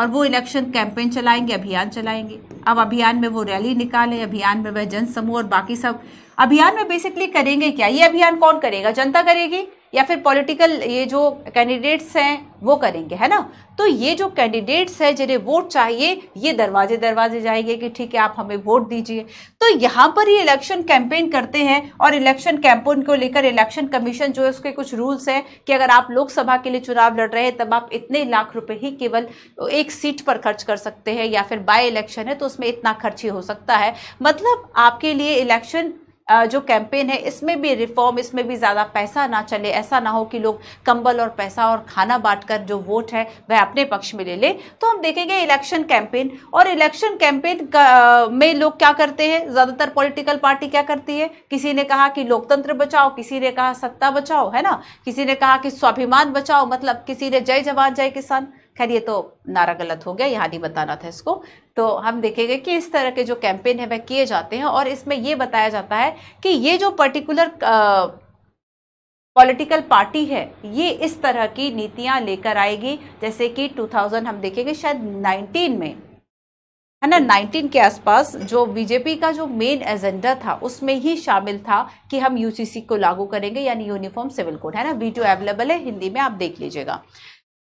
Speaker 1: और वो इलेक्शन कैंपेन चलाएंगे अभियान चलाएंगे अब अभियान में वो रैली निकाले अभियान में वह जनसमूह और बाकी सब अभियान में बेसिकली करेंगे क्या ये अभियान कौन करेगा जनता करेगी या फिर पॉलिटिकल ये जो कैंडिडेट्स हैं वो करेंगे है ना तो ये जो कैंडिडेट्स हैं जिन्हें वोट चाहिए ये दरवाजे दरवाजे जाएंगे कि ठीक है आप हमें वोट दीजिए तो यहाँ पर ये इलेक्शन कैंपेन करते हैं और इलेक्शन कैंपेन को लेकर इलेक्शन कमीशन जो है उसके कुछ रूल्स हैं कि अगर आप लोकसभा के लिए चुनाव लड़ रहे हैं तब आप इतने लाख रुपये ही केवल एक सीट पर खर्च कर सकते हैं या फिर बाय इलेक्शन है तो उसमें इतना खर्च ही हो सकता है मतलब आपके लिए इलेक्शन जो कैंपेन है इसमें भी रिफॉर्म इसमें भी ज़्यादा पैसा ना चले ऐसा ना हो कि लोग कंबल और पैसा और खाना बांट कर जो वोट है वह अपने पक्ष में ले ले तो हम देखेंगे इलेक्शन कैंपेन और इलेक्शन कैंपेन में लोग क्या करते हैं ज़्यादातर पॉलिटिकल पार्टी क्या करती है किसी ने कहा कि लोकतंत्र बचाओ किसी ने कहा सत्ता बचाओ है ना किसी ने कहा कि स्वाभिमान बचाओ मतलब किसी ने जय जवान जय किसान खैर ये तो नारा गलत हो गया यहाँ नहीं बताना था इसको तो हम देखेंगे कि इस तरह के जो कैंपेन है वह किए जाते हैं और इसमें ये बताया जाता है कि ये जो पर्टिकुलर पॉलिटिकल पार्टी है ये इस तरह की नीतियां लेकर आएगी जैसे कि 2000 हम देखेंगे शायद 19 में है ना 19 के आसपास जो बीजेपी का जो मेन एजेंडा था उसमें ही शामिल था कि हम यूसीसी को लागू करेंगे यानी यूनिफॉर्म सिविल कोड है ना वीडियो अवेलेबल है हिंदी में आप देख लीजिएगा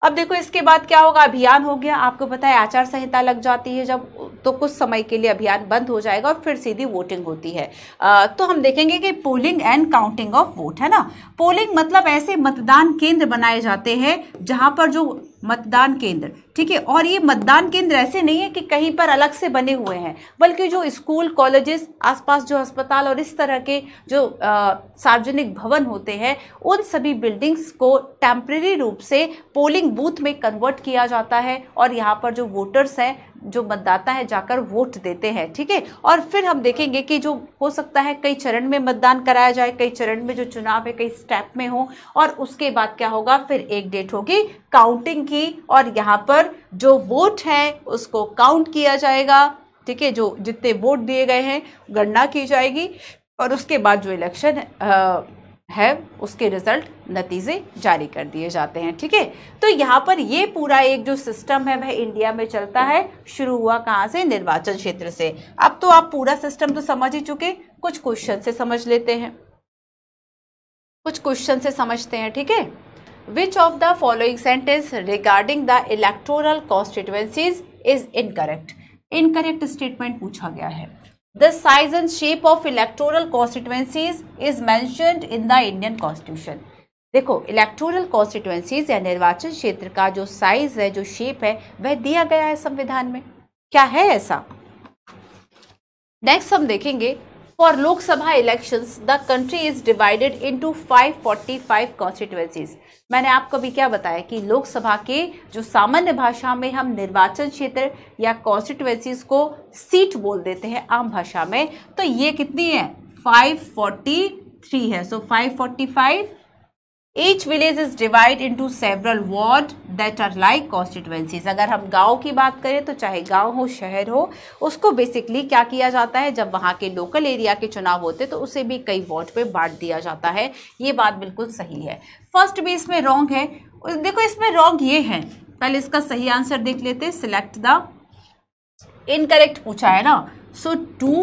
Speaker 1: अब देखो इसके बाद क्या होगा अभियान हो गया आपको पता है आचार संहिता लग जाती है जब तो कुछ समय के लिए अभियान बंद हो जाएगा और फिर सीधी वोटिंग होती है आ, तो हम देखेंगे कि polling and counting of vote है ना पोलिंग मतलब ऐसे मतदान केंद्र बनाए जाते हैं जहां पर जो मतदान केंद्र ठीक है और ये मतदान केंद्र ऐसे नहीं है कि कहीं पर अलग से बने हुए हैं बल्कि जो स्कूल कॉलेजेस आसपास जो अस्पताल और इस तरह के जो सार्वजनिक भवन होते हैं उन सभी बिल्डिंग्स को टेम्प्रेरी रूप से पोलिंग बूथ में कन्वर्ट किया जाता है और यहाँ पर जो वोटर्स हैं जो मतदाता है जाकर वोट देते हैं ठीक है ठीके? और फिर हम देखेंगे कि जो हो सकता है कई चरण में मतदान कराया जाए कई चरण में जो चुनाव है कई स्टेप में हो और उसके बाद क्या होगा फिर एक डेट होगी काउंटिंग की और यहाँ पर जो वोट है उसको काउंट किया जाएगा ठीक है जो जितने वोट दिए गए हैं गणना की जाएगी और उसके बाद जो इलेक्शन है उसके रिजल्ट नतीजे जारी कर दिए जाते हैं ठीक है तो यहाँ पर ये पूरा एक जो सिस्टम है वह इंडिया में चलता है शुरू हुआ कहाँ से निर्वाचन क्षेत्र से अब तो आप पूरा सिस्टम तो समझ ही चुके कुछ क्वेश्चन से समझ लेते हैं कुछ क्वेश्चन से समझते हैं ठीक है which of the following sentence regarding the electoral constituencies is incorrect incorrect statement पूछा गया है the size and shape of electoral constituencies is mentioned in the Indian Constitution देखो इलेक्टोरल कॉन्स्टिट्यूएंसीज या निर्वाचन क्षेत्र का जो साइज है जो शेप है वह दिया गया है संविधान में क्या है ऐसा नेक्स्ट हम देखेंगे For the country is divided into five forty 545 constituencies. मैंने आपको भी क्या बताया कि लोकसभा के जो सामान्य भाषा में हम निर्वाचन क्षेत्र या कॉन्स्टिट्यूएंसीज को सीट बोल देते हैं आम भाषा में तो ये कितनी है 543 है so so 545 each village is divided into several ward that are like constituencies अगर हम गांव की बात करें तो चाहे गांव हो शहर हो उसको बेसिकली क्या किया जाता है जब वहाँ के लोकल एरिया के चुनाव होते तो उसे भी कई वार्ड पर बांट दिया जाता है ये बात बिल्कुल सही है फर्स्ट भी इसमें रॉन्ग है देखो इसमें रॉन्ग ये है पहले इसका सही आंसर देख लेते सिलेक्ट द इनकरेक्ट पूछा है ना so two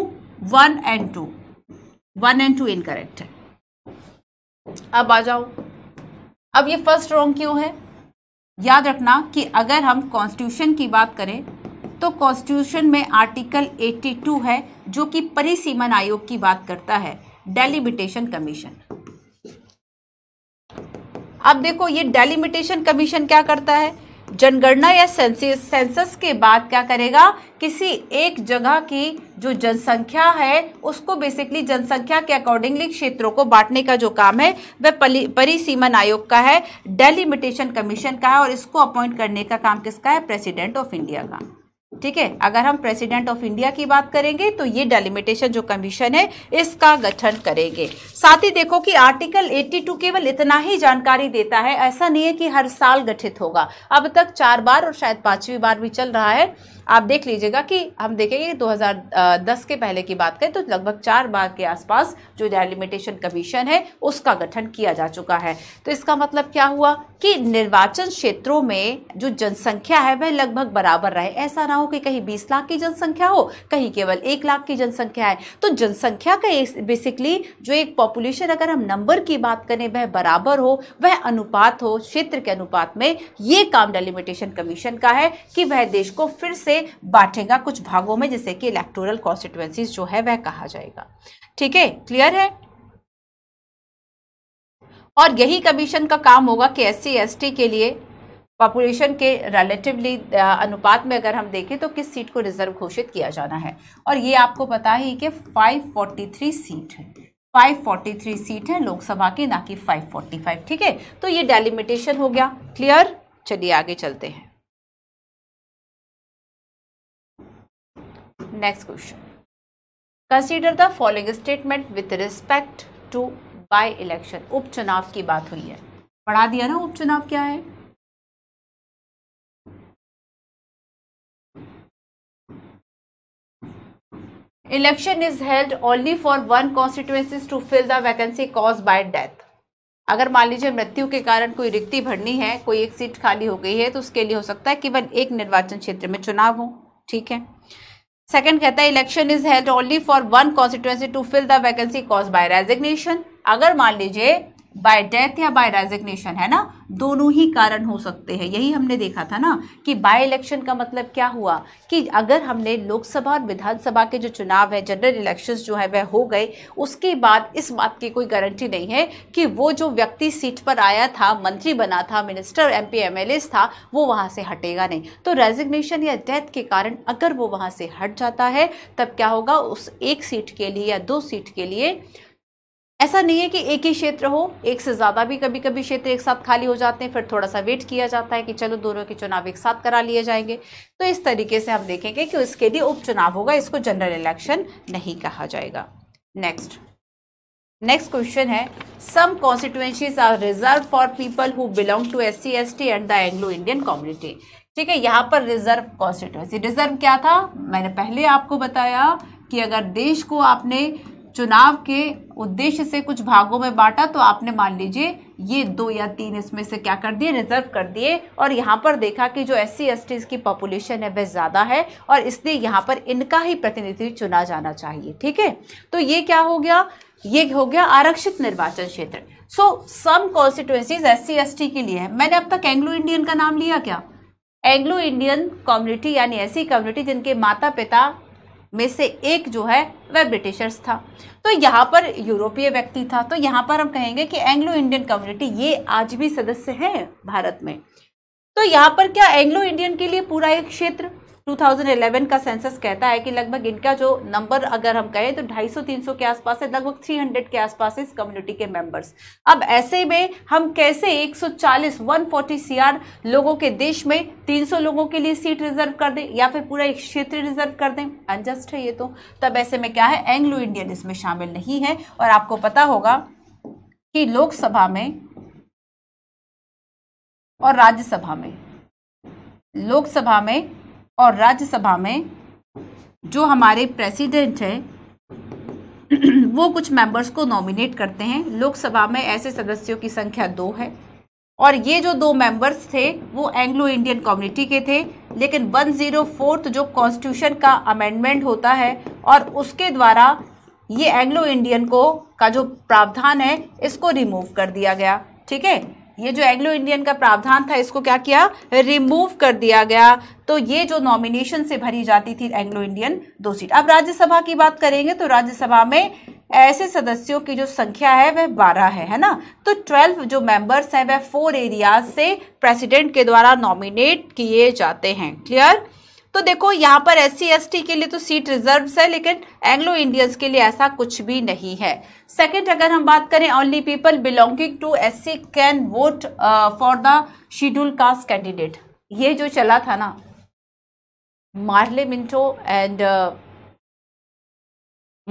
Speaker 1: one and two one and two incorrect है अब आ जाओ अब ये फर्स्ट रॉन्ग क्यों है याद रखना कि अगर हम कॉन्स्टिट्यूशन की बात करें तो कॉन्स्टिट्यूशन में आर्टिकल 82 है जो कि परिसीमन आयोग की बात करता है डेलिमिटेशन कमीशन अब देखो ये डेलिमिटेशन कमीशन क्या करता है जनगणना या सेंसिस सेंसस के बाद क्या करेगा किसी एक जगह की जो जनसंख्या है उसको बेसिकली जनसंख्या के अकॉर्डिंगली क्षेत्रों को बांटने का जो काम है वह परिसीमन आयोग का है डेलिमिटेशन कमीशन का है और इसको अपॉइंट करने का काम किसका है प्रेसिडेंट ऑफ इंडिया का ठीक है अगर हम प्रेसिडेंट ऑफ इंडिया की बात करेंगे तो ये डेलिमिटेशन जो कमीशन है इसका गठन करेंगे साथ ही देखो कि आर्टिकल 82 केवल इतना ही जानकारी देता है ऐसा नहीं है कि हर साल गठित होगा अब तक चार बार और शायद पांचवी बार भी चल रहा है आप देख लीजिएगा कि हम देखेंगे 2010 के पहले की बात करें तो लगभग चार बार के आसपास जो डेलिमिटेशन कमीशन है उसका गठन किया जा चुका है तो इसका मतलब क्या हुआ कि निर्वाचन क्षेत्रों में जो जनसंख्या है वह लगभग बराबर रहे ऐसा ना हो कि कहीं बीस लाख की जनसंख्या हो कहीं केवल एक लाख की जनसंख्या है तो जनसंख्या का बेसिकली जो एक पॉपुलेशन अगर हम नंबर की बात करें वह बराबर हो वह अनुपात हो क्षेत्र के अनुपात में ये काम डेलिमिटेशन कमीशन का है कि वह देश को फिर से बांटेगा कुछ भागों में जैसे कि इलेक्टोरल कॉन्स्टिट्युएंसीज जो है वह कहा जाएगा ठीक है क्लियर है और यही कमीशन का काम होगा कि एस सी के लिए पॉपुलेशन के रिलेटिवली अनुपात में अगर हम देखें तो किस सीट को रिजर्व घोषित किया जाना है और ये आपको पता ही कि 543 सीट है 543 सीट है लोकसभा की ना कि 545
Speaker 2: ठीक है तो ये डेलिमिटेशन हो गया क्लियर चलिए आगे चलते हैं next question
Speaker 1: consider the following statement with respect to by election उपचुनाव की
Speaker 2: बात हुई है पढ़ा दिया ना उपचुनाव क्या है election
Speaker 1: is held only for one constituencies to fill the vacancy cause by death अगर मान लीजिए मृत्यु के कारण कोई रिक्ति भरनी है कोई एक सीट खाली हो गई है तो उसके लिए हो सकता है केवल एक निर्वाचन क्षेत्र में चुनाव हो ठीक है सेकंड कहता है election is held only for one constituency to fill the vacancy cause by resignation अगर मान लीजिए बाय डेथ या बाय रेजिग्नेशन है ना दोनों ही कारण हो सकते हैं यही हमने देखा था ना कि बाय इलेक्शन का मतलब क्या हुआ कि अगर हमने लोकसभा और विधानसभा के जो चुनाव है जनरल इलेक्शंस जो है वह हो गए उसके बाद इस बात की कोई गारंटी नहीं है कि वो जो व्यक्ति सीट पर आया था मंत्री बना था मिनिस्टर एम पी था वो वहाँ से हटेगा नहीं तो रेजिग्नेशन या डेथ के कारण अगर वो वहाँ से हट जाता है तब क्या होगा उस एक सीट के लिए या दो सीट के लिए ऐसा नहीं है कि एक ही क्षेत्र हो एक से ज़्यादा भी कभी कभी क्षेत्र एक साथ खाली हो जाते हैं फिर थोड़ा सा वेट किया जाता है कि चलो दोनों के चुनाव एक साथ करा लिए जाएंगे तो इस तरीके से हम देखेंगे कि उसके लिए उपचुनाव होगा इसको जनरल इलेक्शन नहीं कहा जाएगा नेक्स्ट नेक्स्ट क्वेश्चन है some constituencies are reserve for people who belong to S C S T and the Anglo Indian community ठीक है यहाँ पर रिजर्व कॉन्स्टिट्यूएंसी रिजर्व क्या था मैंने पहले आपको बताया कि अगर देश को आपने चुनाव के उद्देश्य से कुछ भागों में बांटा तो आपने मान लीजिए ये दो या तीन इसमें से क्या कर दिए रिजर्व कर दिए और यहाँ पर देखा कि जो एस सी की पॉपुलेशन है वह ज़्यादा है और इसलिए यहाँ पर इनका ही प्रतिनिधि चुना जाना चाहिए ठीक है तो ये क्या हो गया ये हो गया आरक्षित निर्वाचन क्षेत्र सो सम कॉन्स्टिट्युएसीज एस सी के लिए है मैंने अब तक एंग्लो इंडियन का नाम लिया क्या एंग्लो इंडियन कम्युनिटी यानी ऐसी कम्युनिटी जिनके माता पिता में से एक जो है वह ब्रिटिशर्स था तो यहाँ पर यूरोपीय व्यक्ति था तो यहाँ पर हम कहेंगे कि एंग्लो इंडियन कम्युनिटी ये आज भी सदस्य हैं भारत में तो यहाँ पर क्या एंग्लो इंडियन के लिए पूरा एक क्षेत्र 2011 का सेंसस कहता है कि लगभग इनका जो नंबर अगर हम कहें तो 250-300 के आसपास है लगभग 300 के आसपास इस कम्युनिटी के मेंबर्स अब ऐसे में हम कैसे 140 140 सीआर लोगों के देश में 300 लोगों के लिए सीट रिजर्व कर दें या फिर पूरा एक क्षेत्र रिजर्व कर दें अनजस्ट है ये तो तब ऐसे में क्या है एंग्लो इंडियन इसमें शामिल नहीं है और आपको पता होगा कि लोकसभा में और राज्यसभा में लोकसभा में और राज्यसभा में जो हमारे प्रेसिडेंट है वो कुछ मेंबर्स को नॉमिनेट करते हैं लोकसभा में ऐसे सदस्यों की संख्या दो है और ये जो दो मेंबर्स थे वो एंग्लो इंडियन कम्युनिटी के थे लेकिन वन जीरो फोर्थ जो कॉन्स्टिट्यूशन का अमेंडमेंट होता है और उसके द्वारा ये एंग्लो इंडियन को का जो प्रावधान है इसको रिमूव कर दिया गया ठीक है ये जो एंग्लो इंडियन का प्रावधान था इसको क्या किया रिमूव कर दिया गया तो ये जो नॉमिनेशन से भरी जाती थी एंग्लो इंडियन दो सीट अब राज्यसभा की बात करेंगे तो राज्यसभा में ऐसे सदस्यों की जो संख्या है वह बारह है है ना तो ट्वेल्व जो मेंबर्स हैं वह फोर एरियाज से प्रेसिडेंट के द्वारा नॉमिनेट किए जाते हैं क्लियर तो देखो यहाँ पर एस सी के लिए तो सीट रिजर्व है लेकिन एंग्लो इंडियंस के लिए ऐसा कुछ भी नहीं है सेकंड अगर हम बात करें only people belonging to S C can vote for the schedule caste candidate ये जो चला था ना Morley Minto and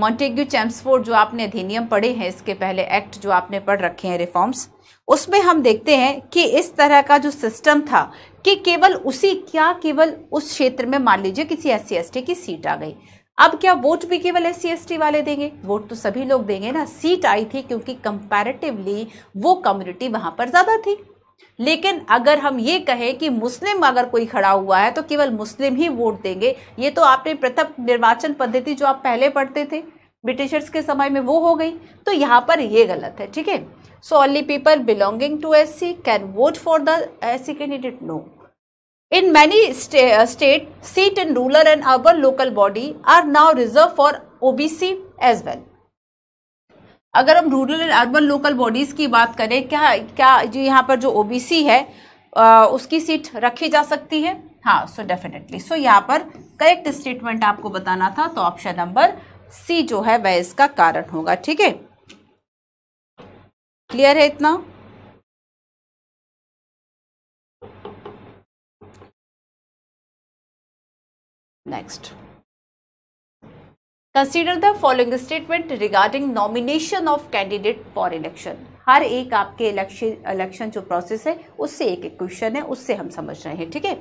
Speaker 1: Montagu Chelmsford जो आपने अधिनियम पढ़े हैं इसके पहले एक्ट जो आपने पढ़ रखे हैं रिफॉर्म्स उसमें हम देखते हैं कि इस तरह का जो सिस्टम था कि केवल उसी क्या केवल उस क्षेत्र में मान लीजिए किसी एस सी की सीट आ गई अब क्या वोट भी केवल एस सी वाले देंगे वोट तो सभी लोग देंगे ना सीट आई थी क्योंकि कंपैरेटिवली वो कम्युनिटी वहाँ पर ज़्यादा थी लेकिन अगर हम ये कहें कि मुस्लिम अगर कोई खड़ा हुआ है तो केवल मुस्लिम ही वोट देंगे ये तो आपने प्रथम निर्वाचन पद्धति जो आप पहले पढ़ते थे ब्रिटिशर्स के समय में वो हो गई तो यहाँ पर ये गलत है ठीक है so only people belonging to S C can vote for the S C candidate no In many uh, state, seat in ruler and urban local body are now reserved for OBC as well. अगर हम rural and urban local bodies की बात करें क्या क्या जो यहाँ पर जो ओबीसी है आ, उसकी सीट रखी जा सकती है हाँ सो डेफिनेटली सो यहाँ पर करेक्ट स्टेटमेंट आपको बताना था तो ऑप्शन नंबर सी जो
Speaker 2: है वह इसका कारण होगा ठीक है क्लियर है इतना Next. Consider the following
Speaker 1: statement regarding nomination of candidate for election. हर एक आपके इलेक्शन इलेक्शन जो प्रोसेस है उससे एक एक क्वेश्चन है उससे हम समझ रहे हैं ठीक है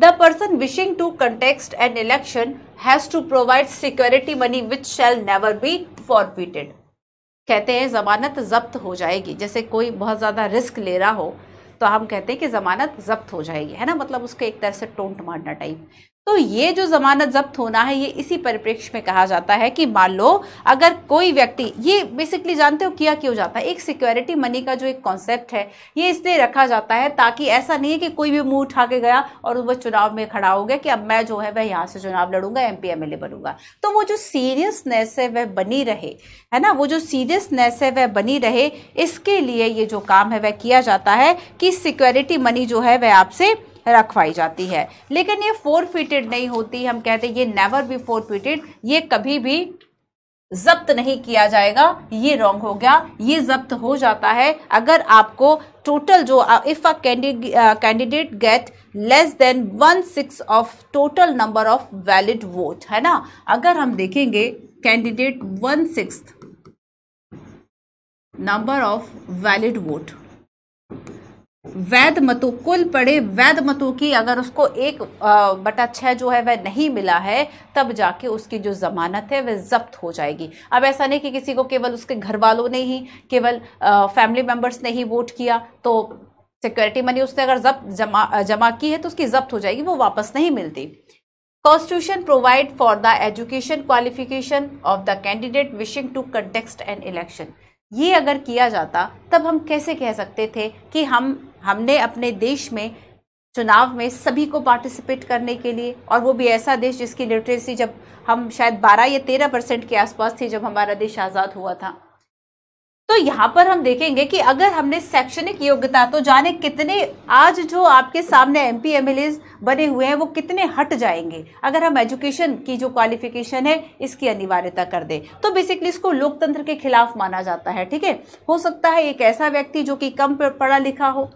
Speaker 1: the person wishing to contest an election has to provide security money which shall never be forfeited कहते हैं जमानत जब्त हो जाएगी जैसे कोई बहुत ज़्यादा रिस्क ले रहा हो तो हम कहते हैं कि ज़मानत जब्त हो जाएगी है ना मतलब उसको एक तरह से टोंट मारना टाइप तो ये जो ज़मानत जब्त होना है ये इसी परिप्रेक्ष्य में कहा जाता है कि मान लो अगर कोई व्यक्ति ये बेसिकली जानते हो किया क्यों जाता है एक सिक्योरिटी मनी का जो एक कॉन्सेप्ट है ये इसलिए रखा जाता है ताकि ऐसा नहीं है कि कोई भी मुंह उठा के गया और वह चुनाव में खड़ा हो गया कि अब मैं जो है वह यहाँ से चुनाव लड़ूंगा एम पी बनूंगा तो वो जो सीरियसनेस है वह बनी रहे है ना वो जो सीरियसनेस है वह बनी रहे इसके लिए ये जो काम है वह किया जाता है कि सिक्योरिटी मनी जो है वह आपसे रखवाई जाती है लेकिन ये फोर फीटेड नहीं होती हम कहते ये नेवर बी फोर फीटेड ये कभी भी जब्त नहीं किया जाएगा ये रॉन्ग हो गया ये जब्त हो जाता है अगर आपको टोटल जो if a candidate get less than one six of total number of valid vote है ना अगर हम देखेंगे candidate one six number of valid vote वैध मतों कुल पड़े वैध मतों की अगर उसको एक बटा छः जो है वह नहीं मिला है तब जाके उसकी जो ज़मानत है वह ज़ब्त हो जाएगी अब ऐसा नहीं कि किसी को केवल उसके घर वालों ने ही केवल फैमिली मेम्बर्स ने ही वोट किया तो सिक्योरिटी मनी उसने अगर जब्त जमा जमा की है तो उसकी जब्त हो जाएगी वो वापस नहीं मिलती constitution provide for the education qualification of the candidate wishing to contest an election ये अगर किया जाता तब हम कैसे कह सकते थे कि हम हमने अपने देश में चुनाव में सभी को पार्टिसिपेट करने के लिए और वो भी ऐसा देश जिसकी लिटरेसी जब हम शायद 12 या 13 परसेंट के आसपास थे जब हमारा देश आज़ाद हुआ था तो यहाँ पर हम देखेंगे कि अगर हमने शैक्षणिक योग्यता तो जाने कितने आज जो आपके सामने एम पी बने हुए हैं वो कितने हट जाएंगे अगर हम एजुकेशन की जो क्वालिफिकेशन है इसकी अनिवार्यता कर दें तो बेसिकली इसको लोकतंत्र के खिलाफ माना जाता है ठीक है हो सकता है एक ऐसा व्यक्ति जो कि कम पढ़ा लिखा हो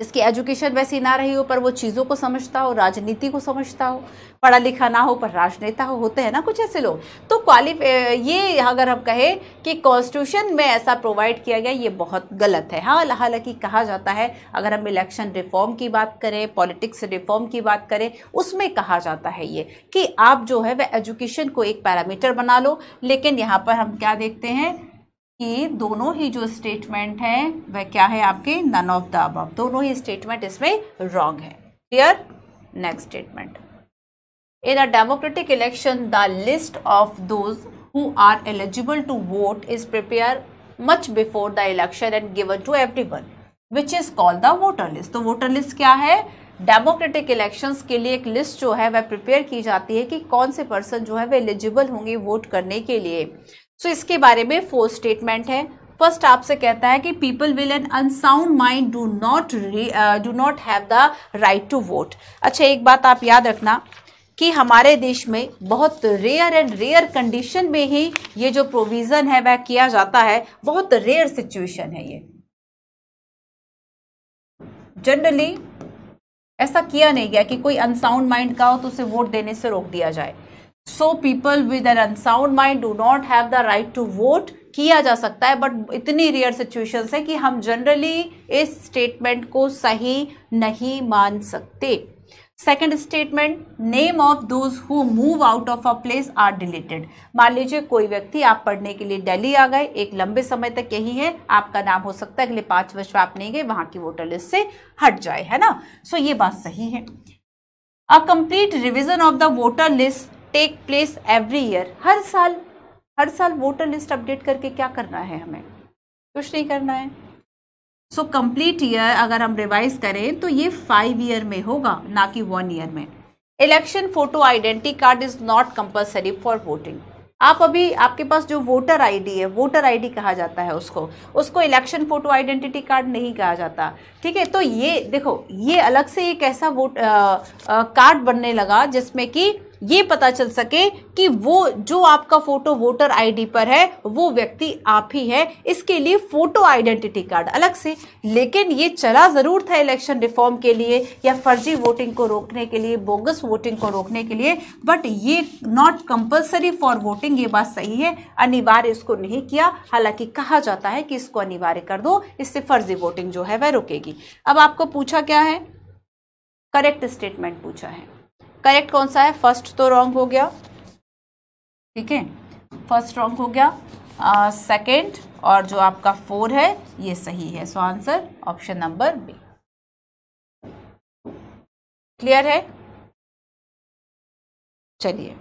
Speaker 1: जिसकी एजुकेशन वैसी ना रही हो पर वो चीज़ों को समझता हो राजनीति को समझता हो पढ़ा लिखा ना हो पर राजनेता हो होते हैं ना कुछ ऐसे लोग तो क्वालिफ ये अगर हम कहें कि कॉन्स्टिट्यूशन में ऐसा प्रोवाइड किया गया ये बहुत गलत है हाँ हालांकि कहा जाता है अगर हम इलेक्शन रिफॉर्म की बात करें पॉलिटिक्स रिफॉर्म की बात करें उसमें कहा जाता है ये कि आप जो है वह एजुकेशन को एक पैरामीटर बना लो लेकिन यहाँ पर हम क्या देखते हैं कि दोनों ही जो स्टेटमेंट हैं वह क्या है आपके नन ऑफ द अब दोनों ही स्टेटमेंट इसमें रॉन्ग है clear next statement in a democratic election the list of those who are eligible to vote is prepare much before the election and given to everyone which is called the voter list तो voter list क्या है democratic elections के लिए एक list जो है वह prepare की जाती है कि कौन से पर्सन जो है वह एलिजिबल होंगे वोट करने के लिए सो so, इसके बारे में फोर स्टेटमेंट है फर्स्ट आपसे कहता है कि people will an unsound mind do not do not have the right to vote अच्छा एक बात आप याद रखना कि हमारे देश में बहुत रेयर एंड रेयर कंडीशन में ही ये जो प्रोविज़न है वह किया जाता है बहुत रेयर सिचुएशन है ये जनरली ऐसा किया नहीं गया कि कोई अनसाउंड माइंड का हो तो उसे वोट देने से रोक दिया जाए so people with an unsound mind do not have the right to vote किया जा सकता है बट इतनी रेयर सिचुएशन है कि हम जनरली इस स्टेटमेंट को सही नहीं मान सकते second statement name of those who move out of a place are deleted मान लीजिए कोई व्यक्ति आप पढ़ने के लिए दिल्ली आ गए एक लंबे समय तक यही है आपका नाम हो सकता है अगले पांच वर्ष आप नहीं गए वहां की वोटर लिस्ट से हट जाए है ना सो so, ये बात सही है a complete revision of the voter list take place every year हर साल हर साल वोटर लिस्ट अपडेट करके क्या करना है हमें कुछ नहीं करना है सो कंप्लीट ईयर अगर हम रिवाइज करें तो ये फाइव ईयर में होगा ना कि वन ईयर में election photo identity card is not compulsory for voting आप अभी आपके पास जो वोटर आईडी है वोटर आईडी कहा जाता है उसको उसको इलेक्शन फोटो आइडेंटिटी कार्ड नहीं कहा जाता ठीक है तो ये देखो ये अलग से एक ऐसा वोट कार्ड बनने लगा जिसमें कि ये पता चल सके कि वो जो आपका फोटो वोटर आईडी पर है वो व्यक्ति आप ही है इसके लिए फोटो आइडेंटिटी कार्ड अलग से लेकिन ये चला ज़रूर था इलेक्शन रिफॉर्म के लिए या फर्जी वोटिंग को रोकने के लिए बोगस वोटिंग को रोकने के लिए बट ये नॉट कंपल्सरी फॉर वोटिंग ये बात सही है अनिवार्य इसको नहीं किया हालांकि कहा जाता है कि इसको अनिवार्य कर दो इससे फर्जी वोटिंग जो है वह रुकेगी अब आपको पूछा क्या है करेक्ट स्टेटमेंट पूछा है करेक्ट कौन सा है फर्स्ट तो रॉन्ग हो गया ठीक है फर्स्ट रॉन्ग हो गया सेकेंड uh, और जो आपका फोर है ये सही है so
Speaker 2: answer option number B clear है चलिए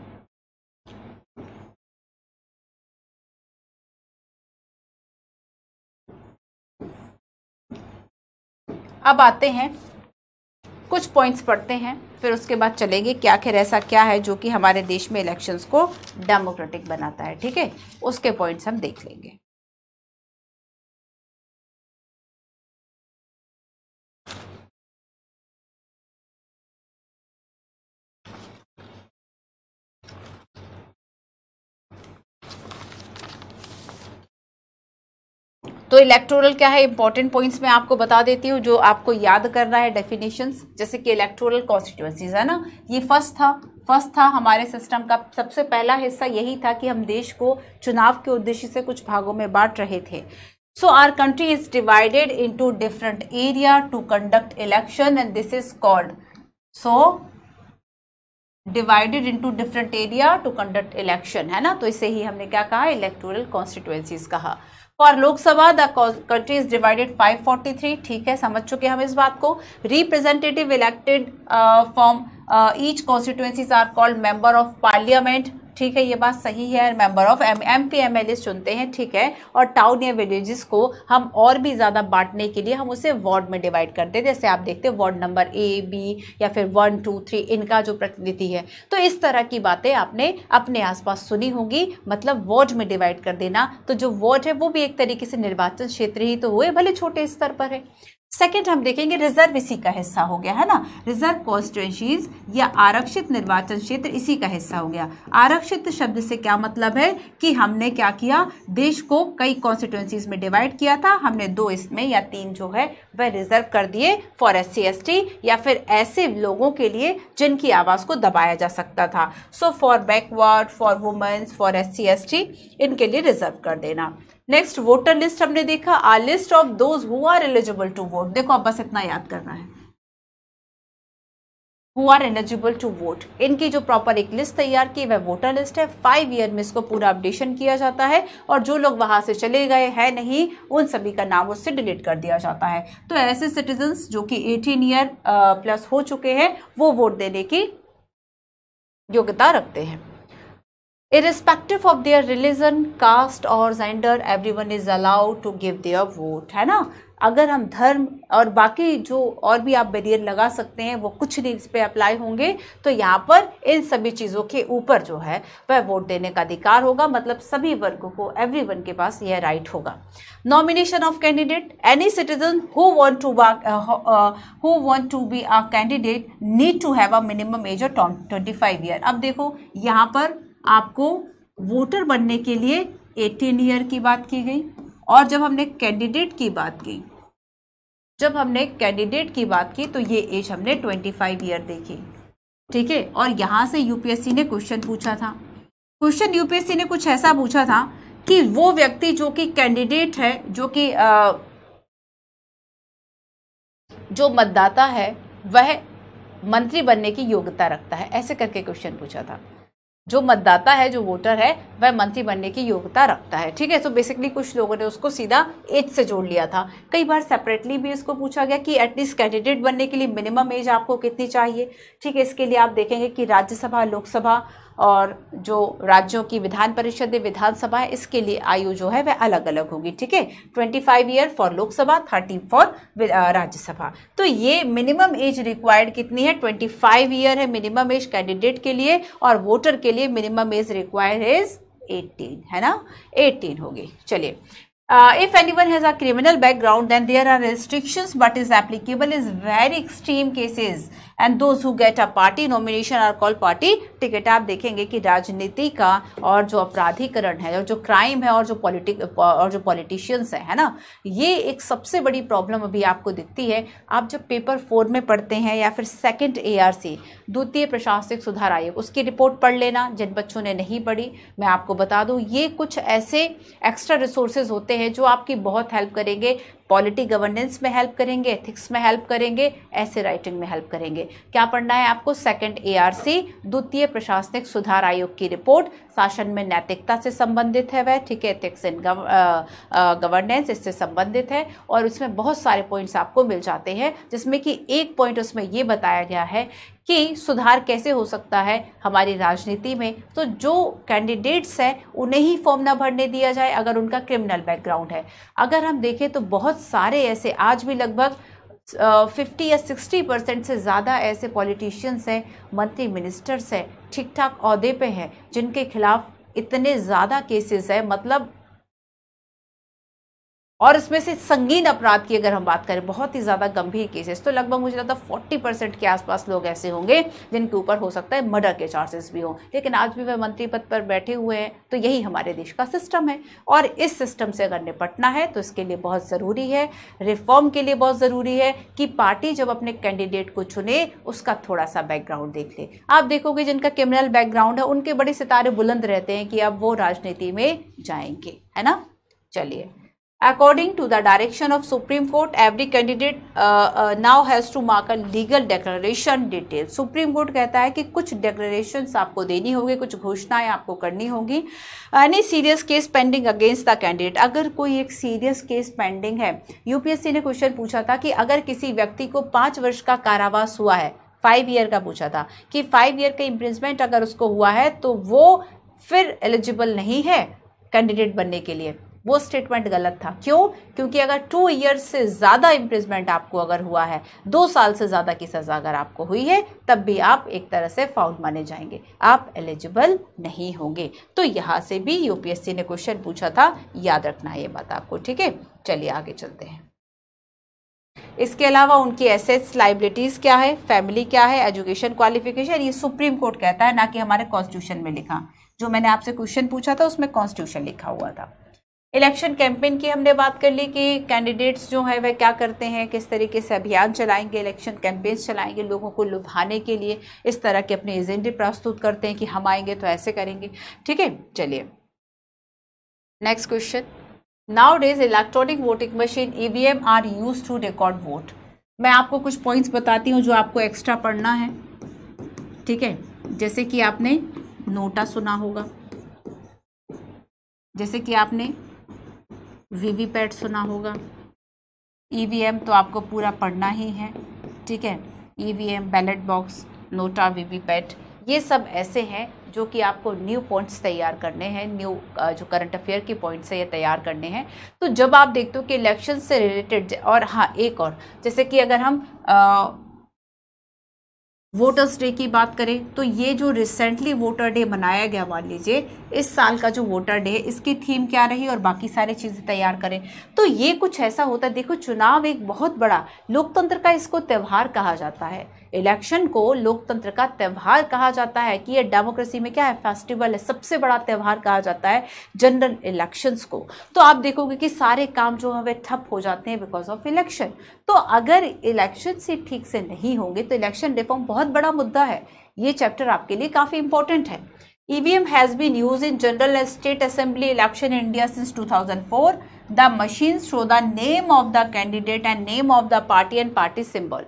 Speaker 2: अब आते हैं कुछ पॉइंट्स पढ़ते हैं फिर उसके
Speaker 1: बाद चलेंगे क्या आखिर ऐसा क्या है जो कि हमारे देश में इलेक्शंस को डेमोक्रेटिक बनाता है ठीक
Speaker 2: है उसके पॉइंट्स हम देख लेंगे तो इलेक्टोरल क्या है इंपॉर्टेंट
Speaker 1: पॉइंट्स मैं आपको बता देती हूँ जो आपको याद करना है डेफिनेशन जैसे कि इलेक्टोरल कॉन्स्टिट्यूएंसीज है ना ये फर्स्ट था फर्स्ट था हमारे सिस्टम का सबसे पहला हिस्सा यही था कि हम देश को चुनाव के उद्देश्य से कुछ भागों में बांट रहे थे so our country is divided into different area to conduct election and this is called so divided into different area to conduct election है ना तो इसे ही हमने क्या कहा इलेक्टोरल कॉन्स्टिट्यूएंसीज कहा for Lok Sabha the country is divided 543 ठीक है समझ चुके हम इस बात को representative elected from each constituencies are called member of parliament ठीक है ये बात सही है member of M M P M L A चुनते हैं ठीक है और टाउन या विलेजेस को हम और भी ज़्यादा बांटने के लिए हम उसे वार्ड में डिवाइड करते हैं जैसे आप देखते हैं वार्ड नंबर ए बी या फिर वन टू थ्री इनका जो प्रतिनिधि है तो इस तरह की बातें आपने अपने आसपास सुनी होंगी मतलब वार्ड में डिवाइड कर देना तो जो वार्ड है वो भी एक तरीके से निर्वाचन क्षेत्र ही तो हुए भले छोटे स्तर पर है सेकेंड हम देखेंगे रिजर्व इसी का हिस्सा हो गया है ना रिजर्व कॉन्स्टिट्यूंसीज या आरक्षित निर्वाचन क्षेत्र इसी का हिस्सा हो गया आरक्षित शब्द से क्या मतलब है कि हमने क्या किया देश को कई कॉन्स्टिट्यूंसीज में डिवाइड किया था हमने दो इसमें या तीन जो है वह रिजर्व कर दिए फॉर एस सी या फिर ऐसे लोगों के लिए जिनकी आवाज़ को दबाया जा सकता था so for backward for women's for S C इनके लिए रिजर्व कर देना नेक्स्ट वोटर लिस्ट हमने देखा a list of those who are eligible to vote देखो आप बस इतना याद करना है who are eligible to vote इनकी जो प्रॉपर एक लिस्ट तैयार की वह वोटर लिस्ट है फाइव ईयर में इसको पूरा अपडेशन किया जाता है और जो लोग वहां से चले गए हैं नहीं उन सभी का नाम उससे डिलीट कर दिया जाता है तो ऐसे सिटीजन जो कि एटीन ईयर प्लस हो चुके हैं वो वोट देने की योग्यता रखते हैं ऑफ देयर रिलीजन कास्ट और gender everyone is allowed to give their vote है ना अगर हम धर्म और बाकी जो और भी आप बैरियर लगा सकते हैं वो कुछ नहीं इस पर अप्लाई होंगे तो यहाँ पर इन सभी चीज़ों के ऊपर जो है वह वोट देने का अधिकार होगा मतलब सभी वर्गों को एवरी वन के पास यह राइट होगा nomination of candidate any citizen who want to who want to be a candidate need to have a minimum age of twenty five year अब देखो यहाँ पर आपको वोटर बनने के लिए 18 ईयर की बात की गई और जब हमने कैंडिडेट की बात की जब हमने कैंडिडेट की बात की तो ये एज हमने 25 ईयर देखी ठीक है और यहाँ से यूपीएससी ने क्वेश्चन पूछा था क्वेश्चन यूपीएससी ने कुछ ऐसा पूछा था कि वो व्यक्ति जो कि कैंडिडेट है जो कि जो मतदाता है वह मंत्री बनने की योग्यता रखता है ऐसे करके क्वेश्चन पूछा था जो मतदाता है जो वोटर है वह मंत्री बनने की योग्यता रखता है ठीक है तो बेसिकली कुछ लोगों ने उसको सीधा एज से जोड़ लिया था कई बार सेपरेटली भी इसको पूछा गया कि एटलीस्ट कैंडिडेट बनने के लिए मिनिमम एज आपको कितनी चाहिए ठीक है इसके लिए आप देखेंगे कि राज्यसभा लोकसभा और जो राज्यों की विधान परिषद विधानसभा है इसके लिए आयु जो है वह अलग अलग होगी ठीक है twenty five year for Lok Sabha thirty for Rajya Sabha तो ये मिनिमम एज रिक्वायर्ड कितनी है ट्वेंटी फाइव ईयर है मिनिमम एज कैंडिडेट के लिए और वोटर के लिए minimum age required is eighteen है ना एटीन होगी चलिए uh, if anyone has a criminal background then there are restrictions but is applicable is very extreme cases and those who get a party nomination are call party ticket आप देखेंगे कि राजनीति का और जो अपराधीकरण है और जो क्राइम है और जो पॉलिटिक और जो पॉलिटिशियंस है, है ना ये एक सबसे बड़ी प्रॉब्लम अभी आपको दिखती है आप जब पेपर फोर में पढ़ते हैं या फिर सेकेंड ए आर सी द्वितीय प्रशासनिक सुधार आयोग उसकी रिपोर्ट पढ़ लेना जिन बच्चों ने नहीं पढ़ी मैं आपको बता दूँ ये कुछ ऐसे एक्स्ट्रा रिसोर्सेज होते हैं जो आपकी बहुत हेल्प करेंगे पॉलिटी गवर्नेंस में हेल्प करेंगे एथिक्स में हेल्प करेंगे ऐसे राइटिंग में हेल्प करेंगे क्या पढ़ना है आपको सेकंड एआरसी द्वितीय प्रशासनिक सुधार आयोग की रिपोर्ट शासन में नैतिकता से संबंधित है वह ठीक है एथिक्स एंड गवर्नेंस इससे संबंधित है और उसमें बहुत सारे पॉइंट्स आपको मिल जाते हैं जिसमें कि एक पॉइंट उसमें ये बताया गया है कि सुधार कैसे हो सकता है हमारी राजनीति में तो जो कैंडिडेट्स हैं उन्हें ही फॉर्म ना भरने दिया जाए अगर उनका क्रिमिनल बैकग्राउंड है अगर हम देखें तो बहुत सारे ऐसे आज भी लगभग फिफ्टी या सिक्सटी परसेंट से ज़्यादा ऐसे पॉलिटिशियंस हैं मंत्री मिनिस्टर्स हैं ठीक ठाक अहदे पे हैं जिनके खिलाफ इतने ज़्यादा केसेस है मतलब और इसमें से संगीन अपराध की अगर हम बात करें बहुत ही ज़्यादा गंभीर केसेस तो लगभग मुझे लगता है फोर्टी परसेंट के आसपास लोग ऐसे होंगे जिनके ऊपर हो सकता है मर्डर के चार्जेस भी हों लेकिन आज भी वह मंत्री पद पर बैठे हुए हैं तो यही हमारे देश का सिस्टम है और इस सिस्टम से अगर निपटना है तो इसके लिए बहुत ज़रूरी है रिफॉर्म के लिए बहुत ज़रूरी है कि पार्टी जब अपने कैंडिडेट को चुने उसका थोड़ा सा बैकग्राउंड देख ले आप देखोगे जिनका क्रिमिनल बैकग्राउंड है उनके बड़े सितारे बुलंद रहते हैं कि अब वो राजनीति में जाएंगे है ना चलिए according to the direction of Supreme Court every candidate now has to mark a legal a detail Supreme Court कहता है कि कुछ declarations आपको देनी होगी कुछ घोषणाएं आपको करनी होगी any serious case pending against the candidate अगर कोई एक सीरियस केस पेंडिंग है यूपीएससी ने क्वेश्चन पूछा था कि अगर किसी व्यक्ति को पाँच वर्ष का कारावास हुआ है फाइव ईयर का पूछा था कि फाइव ईयर का इम्प्रिजमेंट अगर उसको हुआ है तो वो फिर एलिजिबल नहीं है कैंडिडेट बनने के लिए वो स्टेटमेंट गलत था क्यों क्योंकि अगर टू ईयर्स से ज़्यादा इम्प्रिजमेंट आपको अगर हुआ है दो साल से ज़्यादा की सज़ा अगर आपको हुई है तब भी आप एक तरह से फाउल माने जाएंगे आप एलिजिबल नहीं होंगे तो यहाँ से भी यूपीएससी ने क्वेश्चन पूछा था याद रखना ये बात आपको ठीक है चलिए आगे चलते हैं इसके अलावा उनकी एसेट्स लाइबिलिटीज़ क्या है फैमिली क्या है एजुकेशन क्वालिफिकेशन ये सुप्रीम कोर्ट कहता है ना कि हमारे कॉन्स्टिट्यूशन में लिखा जो मैंने आपसे क्वेश्चन पूछा था उसमें कॉन्स्टिट्यूशन लिखा हुआ था इलेक्शन कैंपेन की हमने बात कर ली कि कैंडिडेट्स जो है वह क्या करते हैं किस तरीके से अभियान चलाएंगे इलेक्शन कैंपेन्स चलाएंगे लोगों को लुभाने के लिए इस तरह के अपने एजेंडे प्रस्तुत करते हैं कि हम आएंगे तो ऐसे करेंगे ठीक है चलिए next question nowadays electronic voting machine EVM are use to record vote मैं आपको कुछ पॉइंट्स बताती हूँ जो आपको एक्स्ट्रा पढ़ना है ठीक है जैसे कि आपने नोटा सुना होगा जैसे कि आपने वीवीपैट सुना होगा ईवीएम e तो आपको पूरा पढ़ना ही है ठीक है EVM ballot box NOTA VVPAT ये सब ऐसे हैं जो कि आपको न्यू पॉइंट्स तैयार करने हैं न्यू जो करंट अफेयर के पॉइंट्स हैं ये तैयार करने हैं तो जब आप देखते हो कि इलेक्शन से रिलेटेड और हाँ एक और जैसे कि अगर हम आ, वोटर्स डे की बात करें तो ये जो रिसेंटली वोटर डे मनाया गया मान लीजिए इस साल का जो वोटर डे है इसकी थीम क्या रही और बाकी सारी चीज़ें तैयार करें तो ये कुछ ऐसा होता है देखो चुनाव एक बहुत बड़ा लोकतंत्र का इसको त्यौहार कहा जाता है इलेक्शन को लोकतंत्र का त्यौहार कहा जाता है कि ये डेमोक्रेसी में क्या है फेस्टिवल है सबसे बड़ा त्यौहार कहा जाता है जनरल इलेक्शंस को तो आप देखोगे कि सारे काम जो है वे ठप हो जाते हैं बिकॉज ऑफ इलेक्शन तो अगर इलेक्शन से ठीक से नहीं होंगे तो इलेक्शन रिफॉर्म बहुत बड़ा मुद्दा है ये चैप्टर आपके लिए काफ़ी इंपॉर्टेंट है has been use in general state assembly election India since two thousand four the machine show the name of the candidate and name of the party and party symbol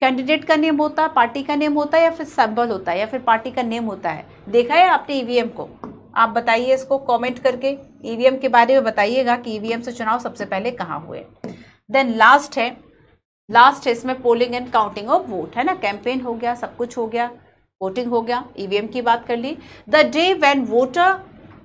Speaker 1: candidate का name होता है party का name होता है या फिर sample होता है या फिर पार्टी का नेम होता है देखा है आपने ईवीएम को आप बताइए इसको कमेंट करके ईवीएम के बारे में बताइएगा कि ईवीएम से चुनाव सबसे पहले कहाँ हुए देन लास्ट है लास्ट है इसमें polling and counting of vote है ना कैंपेन हो गया सब कुछ हो गया वोटिंग हो गया ईवीएम की बात कर ली the day when voter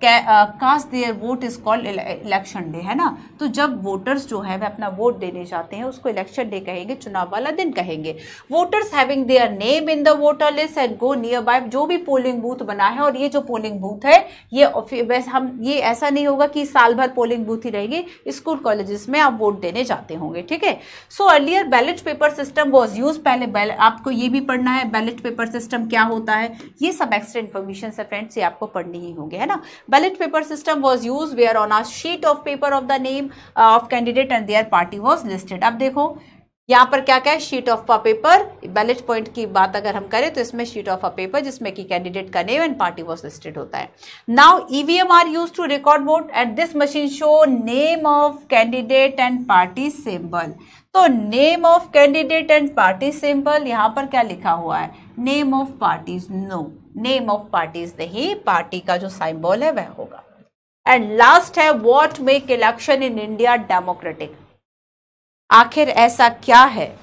Speaker 1: cast their vote is called election day है ना तो जब वोटर्स जो है वह अपना वोट देने जाते हैं उसको इलेक्शन डे कहेंगे चुनाव वाला दिन कहेंगे voters having their name in the voter list and go nearby जो भी पोलिंग बूथ बना है और ये जो पोलिंग बूथ है ये वैसे हम ये ऐसा नहीं होगा कि साल भर पोलिंग बूथ ही रहेगी स्कूल कॉलेजेस में आप वोट देने जाते होंगे ठीक है so earlier ballot paper system was use पहले आपको ये भी पढ़ना है बैलेट पेपर सिस्टम क्या होता है ये सब एक्स्ट्रा इन्फॉर्मेशन है फ्रेंड्स ये आपको पढ़नी ही होंगे है ना ballot paper system was use where on a sheet of paper of the name of candidate and their party was listed अब देखो यहाँ पर क्या क्या है sheet of a paper ballot point की बात अगर हम करें तो इसमें शीट ऑफ अ पेपर जिसमें कि कैंडिडेट का name and party was listed होता है now EVM are use to record vote at this machine show name of candidate and party symbol तो name of candidate and party symbol यहाँ पर क्या लिखा हुआ है name of parties no name of party is नहीं party का जो साइम्बॉल है वह होगा एंड लास्ट है what make election in India democratic आखिर ऐसा क्या है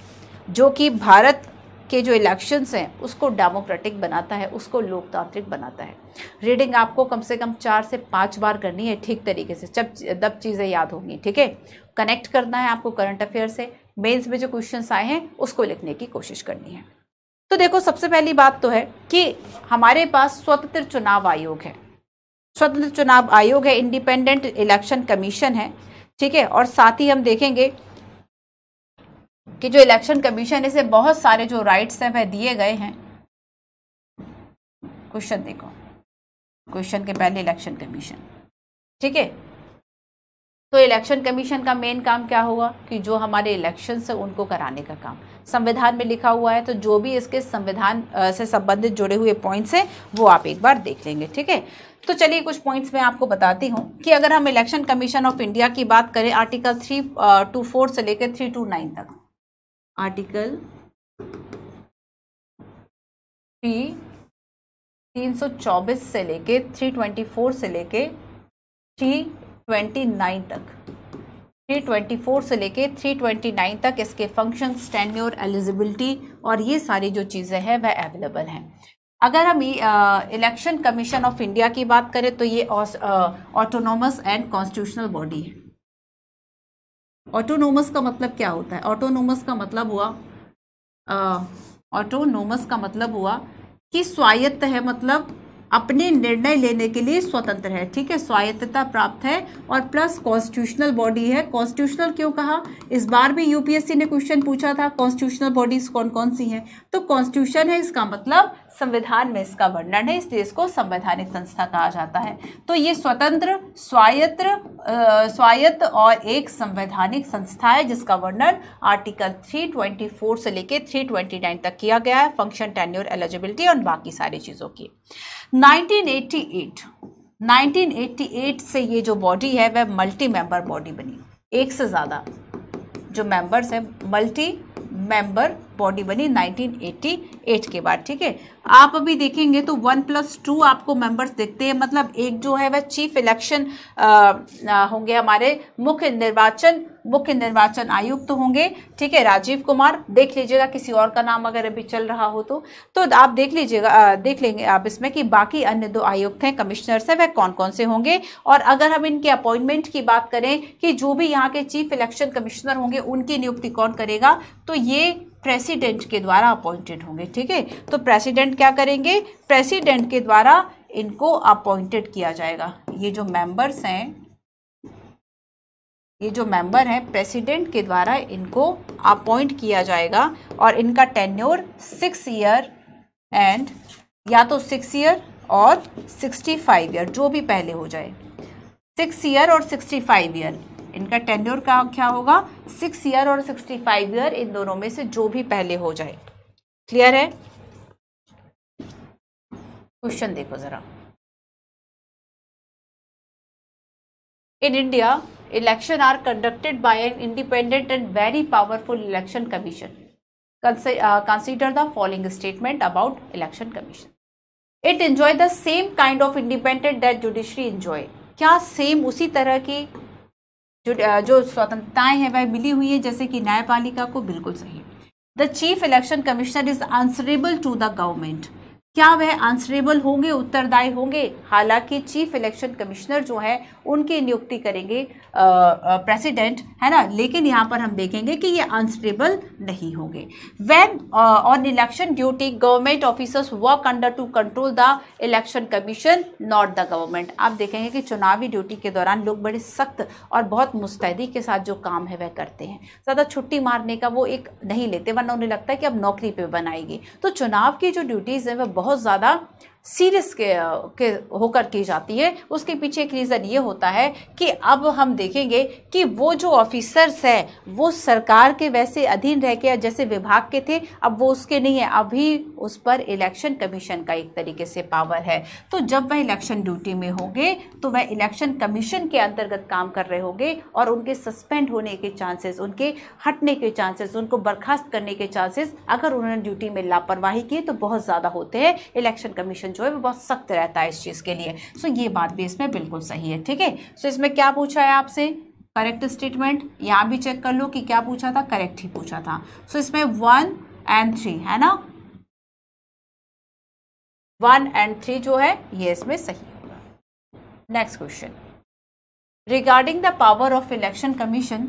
Speaker 1: जो कि भारत के जो इलेक्शंस हैं उसको डेमोक्रेटिक बनाता है उसको लोकतांत्रिक बनाता है रीडिंग आपको कम से कम चार से पाँच बार करनी है ठीक तरीके से जब तब चीज़ें याद होंगी ठीक है कनेक्ट करना है आपको करंट अफेयर से मेंस में जो क्वेश्चंस आए हैं उसको लिखने की कोशिश करनी है तो देखो सबसे पहली बात तो है कि हमारे पास स्वतंत्र चुनाव आयोग है स्वतंत्र चुनाव आयोग है इंडिपेंडेंट इलेक्शन कमीशन है ठीक है और साथ ही हम देखेंगे कि जो इलेक्शन कमीशन इसे बहुत सारे जो राइट्स हैं वह दिए गए हैं क्वेश्चन देखो क्वेश्चन के पहले इलेक्शन कमीशन ठीक है तो इलेक्शन कमीशन का मेन काम क्या होगा कि जो हमारे इलेक्शन है उनको कराने का काम संविधान में लिखा हुआ है तो जो भी इसके संविधान से संबंधित जुड़े हुए पॉइंट्स हैं वो आप एक बार देख लेंगे ठीक है तो चलिए कुछ पॉइंट्स मैं आपको बताती हूँ कि अगर हम इलेक्शन कमीशन ऑफ इंडिया की बात करें आर्टिकल थ्री टू फोर से लेकर थ्री टू नाइन
Speaker 2: तक आर्टिकल थ्री तीन सौ चौबीस से लेके थ्री ट्वेंटी फोर से लेके
Speaker 1: थ्री ट्वेंटी नाइन तक 324 से लेके 329 तक इसके फंक्शन टेन्योर एलिजिबिलिटी और ये सारी जो चीज़ें हैं वह अवेलेबल हैं अगर हम इलेक्शन कमीशन ऑफ इंडिया की बात करें तो ये ऑटोनोमस एंड कॉन्स्टिट्यूशनल बॉडी है ऑटोनोमस का मतलब क्या होता है ऑटोनोमस का मतलब हुआ ऑटोनोमस का मतलब हुआ कि स्वायत्त है मतलब अपने निर्णय लेने के लिए स्वतंत्र है ठीक है स्वायत्तता प्राप्त है और प्लस कॉन्स्टिट्यूशनल बॉडी है कॉन्स्टिट्यूशनल क्यों कहा इस बार भी यूपीएससी ने क्वेश्चन पूछा था कॉन्स्टिट्यूशनल बॉडीज कौन कौन सी हैं तो कॉन्स्टिट्यूशन है इसका मतलब संविधान में इसका वर्णन है इसलिए इसको संवैधानिक संस्था कहा जाता है तो ये स्वतंत्र स्वायत्त स्वायत्त और एक संवैधानिक संस्था है जिसका वर्णन आर्टिकल 324 से लेकर 329 तक किया गया है फंक्शन टेन्योर एलिजिबिलिटी और बाकी सारी चीज़ों की 1988 1988 से ये जो बॉडी है वह मल्टी मेंबर बॉडी बनी एक से ज़्यादा जो मेंबर्स है मल्टी मेंबर बॉडी बनी एट के बाद ठीक है आप अभी देखेंगे तो वन प्लस टू आपको मेंबर्स देखते हैं मतलब एक जो है वह चीफ इलेक्शन होंगे हमारे मुख्य निर्वाचन मुख्य निर्वाचन आयुक्त तो होंगे ठीक है राजीव कुमार देख लीजिएगा किसी और का नाम अगर अभी चल रहा हो तो तो आप देख लीजिएगा देख लेंगे आप इसमें कि बाकी अन्य दो आयुक्त हैं कमिश्नर्स हैं वह कौन कौन से होंगे और अगर हम इनके अपॉइंटमेंट की बात करें कि जो भी यहाँ के चीफ इलेक्शन कमिश्नर होंगे उनकी नियुक्ति कौन करेगा तो ये प्रेसिडेंट के द्वारा अपॉइंटेड होंगे ठीक है तो प्रेसिडेंट क्या करेंगे प्रेसिडेंट के द्वारा इनको अपॉइंटेड किया जाएगा ये जो मेंबर्स हैं ये जो मेंबर हैं प्रेसिडेंट के द्वारा इनको अपॉइंट किया जाएगा और इनका टेन्योर सिक्स ईयर एंड या तो सिक्स ईयर और सिक्सटी फाइव ईयर जो भी पहले हो जाए सिक्स ईयर और सिक्सटी फाइव ईयर इनका टेन्योर का क्या होगा सिक्स ईयर और सिक्सटी
Speaker 2: फाइव ईयर इन दोनों में से जो भी पहले हो जाए क्लियर है क्वेश्चन देखो जरा in India election are conducted by an independent and very powerful
Speaker 1: election commission consider the following statement about election commission it enjoy the same kind of independent that judiciary enjoy क्या same उसी तरह की जो जो स्वतंत्रताएं हैं वह मिली हुई है जैसे कि न्यायपालिका को बिल्कुल सही the chief election commissioner is answerable to the government क्या वह आंसरेबल होंगे उत्तरदायी होंगे हालांकि चीफ इलेक्शन कमिश्नर जो है उनकी नियुक्ति करेंगे प्रेसिडेंट है ना लेकिन यहाँ पर हम देखेंगे कि ये आंसरेबल नहीं होंगे when on election duty government officers work under to control the election commission not the government आप देखेंगे कि चुनावी ड्यूटी के दौरान लोग बड़े सख्त और बहुत मुस्तैदी के साथ जो काम है वह करते हैं ज़्यादा छुट्टी मारने का वो एक नहीं लेते वरना उन्हें लगता है कि अब नौकरी पे बनाएगी तो चुनाव की जो ड्यूटीज़ हैं वह बहुत बहुत ज़्यादा सीरियस के, के होकर की जाती है उसके पीछे एक रीज़न ये होता है कि अब हम देखेंगे कि वो जो ऑफिसर्स हैं वो सरकार के वैसे अधीन रह के जैसे विभाग के थे अब वो उसके नहीं है अभी उस पर इलेक्शन कमीशन का एक तरीके से पावर है तो जब वह इलेक्शन ड्यूटी में होंगे तो वह इलेक्शन कमीशन के अंतर्गत काम कर रहे होंगे और उनके सस्पेंड होने के चांसेस उनके हटने के चांसेस उनको बर्खास्त करने के चांसेस अगर उन्होंने ड्यूटी में लापरवाही की तो बहुत ज़्यादा होते हैं इलेक्शन कमीशन जो है वो बहुत सख्त रहता है इस चीज़ के लिए सो ये बात भी इसमें बिल्कुल सही है ठीक है सो इसमें क्या पूछा है आपसे करेक्ट स्टेटमेंट यहाँ भी चेक कर लो कि क्या पूछा था करेक्ट ही पूछा था सो so, इसमें वन एंड थ्री है ना
Speaker 2: वन एंड थ्री जो है ये इसमें सही होगा next question regarding the power of election commission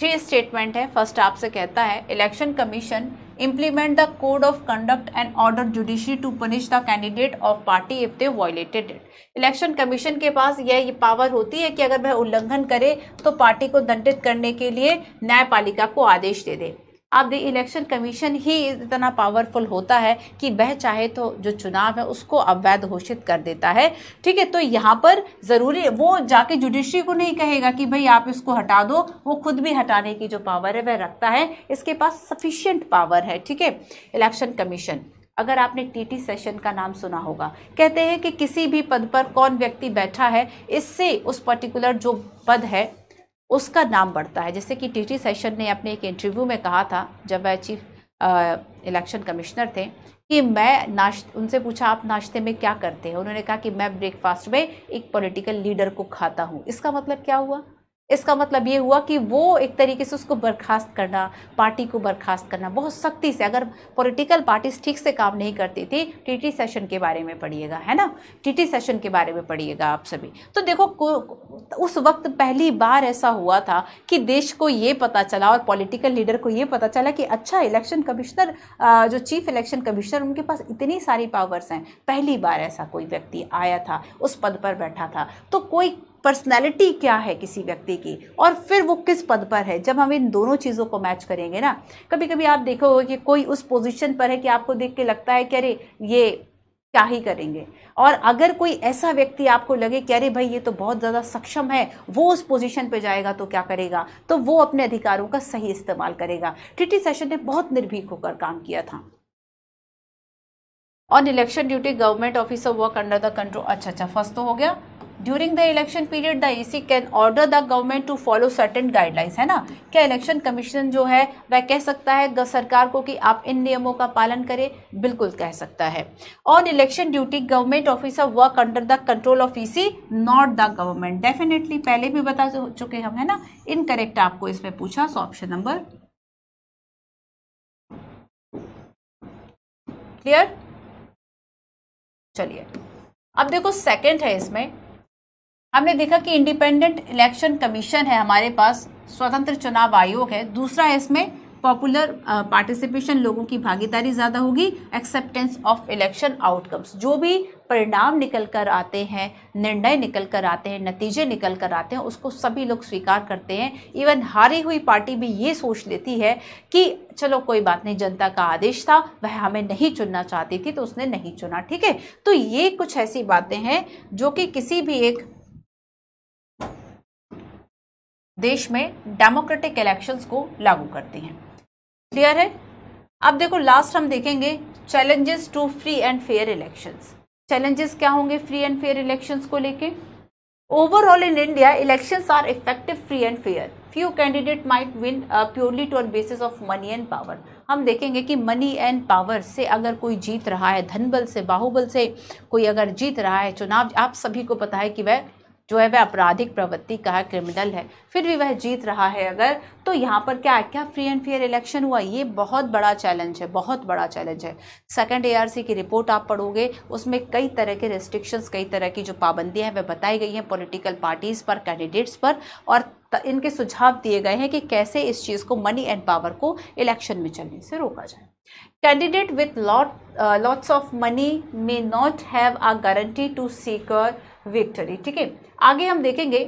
Speaker 1: three statement है फर्स्ट आपसे कहता है election commission implement the code of conduct and order judiciary to punish the candidate of party if they violated it election commission के पास यह power होती है कि अगर वह उल्लंघन करे तो party को दंडित करने के लिए न्यायपालिका को आदेश दे दे अब इलेक्शन कमीशन ही इतना पावरफुल होता है कि वह चाहे तो जो चुनाव है उसको अवैध घोषित कर देता है ठीक है तो यहाँ पर ज़रूरी वो जाके जुडिशरी को नहीं कहेगा कि भाई आप इसको हटा दो वो खुद भी हटाने की जो पावर है वह रखता है इसके पास सफिशियंट पावर है ठीक है इलेक्शन कमीशन अगर आपने टीटी सेशन का नाम सुना होगा कहते हैं कि किसी भी पद पर कौन व्यक्ति बैठा है इससे उस पर्टिकुलर जो पद है उसका नाम बढ़ता है जैसे कि टीटी सेशन ने अपने एक इंटरव्यू में कहा था जब वह चीफ इलेक्शन कमिश्नर थे कि मैं नाश्ते उनसे पूछा आप नाश्ते में क्या करते हैं उन्होंने कहा कि मैं ब्रेकफास्ट में एक पॉलिटिकल लीडर को खाता हूँ इसका मतलब क्या हुआ इसका मतलब ये हुआ कि वो एक तरीके से उसको बर्खास्त करना पार्टी को बर्खास्त करना बहुत सख्ती से अगर पॉलिटिकल पार्टीज ठीक से काम नहीं करती थी टीटी सेशन के बारे में पढ़िएगा है ना टीटी सेशन के बारे में पढ़िएगा आप सभी तो देखो उस वक्त पहली बार ऐसा हुआ था कि देश को ये पता चला और पॉलिटिकल लीडर को ये पता चला कि अच्छा इलेक्शन कमिश्नर जो चीफ इलेक्शन कमिश्नर उनके पास इतनी सारी पावर्स हैं पहली बार ऐसा कोई व्यक्ति आया था उस पद पर बैठा था तो कोई पर्सनैलिटी क्या है किसी व्यक्ति की और फिर वो किस पद पर है जब हम इन दोनों चीज़ों को मैच करेंगे ना कभी कभी आप देखोगे कि कोई उस पोजिशन पर है कि आपको देख के लगता है कि अरे ये क्या ही करेंगे और अगर कोई ऐसा व्यक्ति आपको लगे कि अरे भाई ये तो बहुत ज़्यादा सक्षम है वो उस पोजीशन पे जाएगा तो क्या करेगा तो वो अपने अधिकारों का सही इस्तेमाल करेगा टीटी सेशन ने बहुत निर्भीक होकर काम किया था on election duty government officer work under the control अच्छा अच्छा फर्स्ट तो हो गया during the election period the EC can order the government to follow certain guidelines है ना क्या इलेक्शन कमीशन जो है वह कह सकता है सरकार को कि आप इन नियमों का पालन करें बिल्कुल कह सकता है on election duty government officer work under the control of EC not the government definitely पहले भी बता चुके हम है ना इनकरेक्ट आपको इसमें
Speaker 2: पूछा सो ऑप्शन नंबर क्लियर चलिए अब देखो सेकेंड है इसमें
Speaker 1: हमने देखा कि इंडिपेंडेंट इलेक्शन कमीशन है हमारे पास स्वतंत्र चुनाव आयोग है दूसरा है इसमें पॉपुलर पार्टिसिपेशन लोगों की भागीदारी ज़्यादा होगी एक्सेप्टेंस ऑफ इलेक्शन आउटकम्स जो भी परिणाम निकल कर आते हैं निर्णय निकल कर आते हैं नतीजे निकल कर आते हैं उसको सभी लोग स्वीकार करते हैं इवन हारी हुई पार्टी भी ये सोच लेती है कि चलो कोई बात नहीं जनता का आदेश था वह हमें नहीं चुनना चाहती थी तो उसने नहीं चुना ठीक है तो ये कुछ ऐसी बातें हैं जो कि किसी भी एक देश में डेमोक्रेटिक इलेक्शंस को लागू करती हैं क्लियर है अब देखो लास्ट हम देखेंगे challenges to free and fair elections challenges क्या होंगे फ्री एंड फेयर इलेक्शंस को लेके overall in India elections are effective free and fair few candidate might win purely to on basis of money and power हम देखेंगे कि money and power से अगर कोई जीत रहा है धनबल से बाहुबल से कोई अगर जीत रहा है चुनाव आप सभी को पता है कि वह जो है वह आपराधिक प्रवृत्ति का है क्रिमिनल है फिर भी वह जीत रहा है अगर तो यहाँ पर क्या क्या फ्री एंड फेयर इलेक्शन हुआ ये बहुत बड़ा चैलेंज है बहुत बड़ा चैलेंज है सेकंड एआरसी की रिपोर्ट आप पढ़ोगे उसमें कई तरह के रिस्ट्रिक्शंस कई तरह की जो पाबंदियाँ हैं वह बताई गई हैं पॉलिटिकल पार्टीज़ पर कैंडिडेट्स पर और इनके सुझाव दिए गए हैं कि कैसे इस चीज़ को मनी एंड पावर को इलेक्शन में चलने से रोका जाए candidate with lot lots of money may not have a guarantee to secure victory ठीक है आगे हम देखेंगे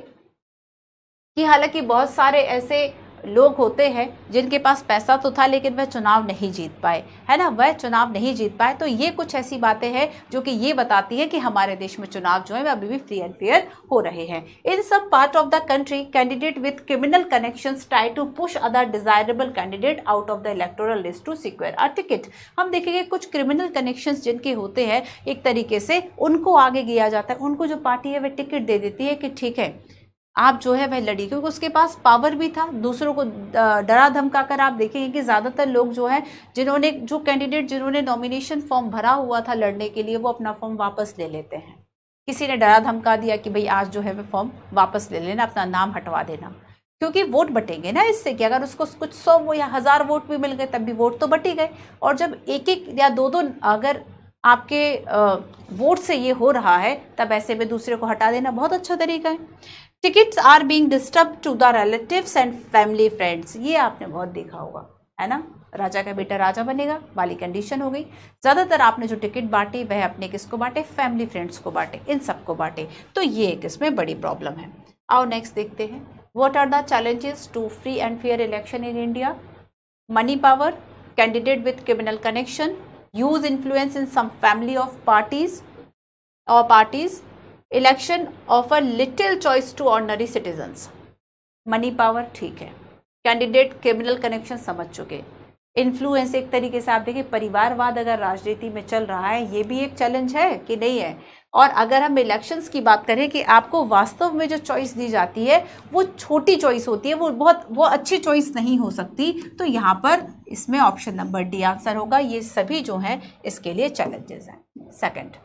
Speaker 1: कि हालांकि बहुत सारे ऐसे लोग होते हैं जिनके पास पैसा तो था लेकिन वह चुनाव नहीं जीत पाए है ना वह चुनाव नहीं जीत पाए तो ये कुछ ऐसी बातें हैं जो कि ये बताती है कि हमारे देश में चुनाव जो है वह अभी भी फ्री एंड फेयर हो रहे हैं in some part of the country candidate with criminal connection try to push other desirable candidate out of the electoral list to secure a ticket हम देखेंगे कुछ क्रिमिनल कनेक्शन जिनके होते हैं एक तरीके से उनको आगे किया जाता है उनको जो पार्टी है वह टिकट दे देती है कि ठीक है आप जो है वह लड़ी क्योंकि उसके पास पावर भी था दूसरों को डरा धमका कर आप देखेंगे कि ज़्यादातर लोग जो है जिन्होंने जो कैंडिडेट जिन्होंने नॉमिनेशन फॉर्म भरा हुआ था लड़ने के लिए वो अपना फॉर्म वापस ले लेते हैं किसी ने डरा धमका दिया कि भाई आज जो है वह फॉर्म वापस ले लेना अपना नाम हटवा देना क्योंकि वोट बटेंगे ना इससे कि अगर उसको कुछ सौ वो या हज़ार वोट भी मिल गए तब भी वोट तो बटी गए और जब एक एक या दो दो अगर आपके वोट से ये हो रहा है तब ऐसे में दूसरे को हटा देना बहुत अच्छा तरीका है tickets are being disturb to the relatives and family friends ये आपने बहुत देखा होगा है ना राजा का बेटा राजा बनेगा वाली कंडीशन हो गई ज़्यादातर आपने जो टिकट बांटी वह अपने किसको बांटे फैमिली फ्रेंड्स को बांटे इन सबको बांटे तो ये एक इसमें बड़ी प्रॉब्लम है आओ नेक्स्ट देखते हैं what are the challenges to free and fair election in India money power candidate with criminal connection use influence in some family of parties और parties election offer little choice to ordinary citizens money power ठीक है candidate criminal connection समझ चुके influence एक तरीके से आप देखिए परिवारवाद अगर राजनीति में चल रहा है ये भी एक चैलेंज है कि नहीं है और अगर हम इलेक्शंस की बात करें कि आपको वास्तव में जो चॉइस दी जाती है वो छोटी चॉइस होती है वो बहुत वो अच्छी चॉइस नहीं हो सकती तो यहाँ पर इसमें ऑप्शन नंबर डी आंसर होगा ये सभी जो हैं इसके लिए चैलेंजेस हैं second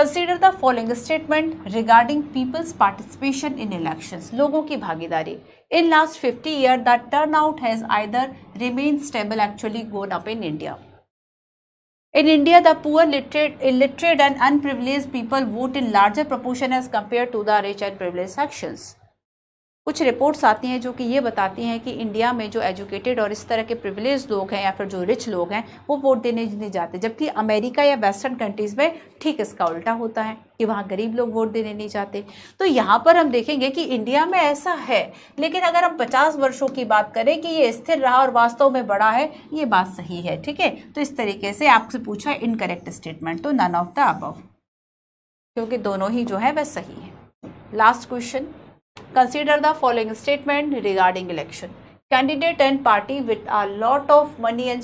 Speaker 1: consider the following statement regarding people's participation in elections लोगों की भागीदारी in last 50 year the turnout has has either remain stable actually gone up in India In India, the poor, literate, illiterate and unprivileged people vote in larger proportion as compared to the rich and privileged sections. कुछ reports आती हैं जो कि ये बताती हैं कि India में जो एजुकेटेड और इस तरह के प्रिविलेज लोग हैं या फिर जो रिच लोग हैं वो वोट देने नहीं जाते जबकि अमेरिका या वेस्टर्न कंट्रीज़ में ठीक इसका उल्टा होता है कि वहाँ गरीब लोग वोट देने नहीं जाते तो यहाँ पर हम देखेंगे कि इंडिया में ऐसा है लेकिन अगर हम पचास वर्षों की बात करें कि ये स्थिर रहा और वास्तव में बड़ा है ये बात सही है ठीक है तो इस तरीके से आपसे पूछा इनकरेक्ट स्टेटमेंट तो नन ऑफ द अबव क्योंकि दोनों ही जो है वह सही है last question Consider the following statement regarding election. Candidate and party with a lot of money and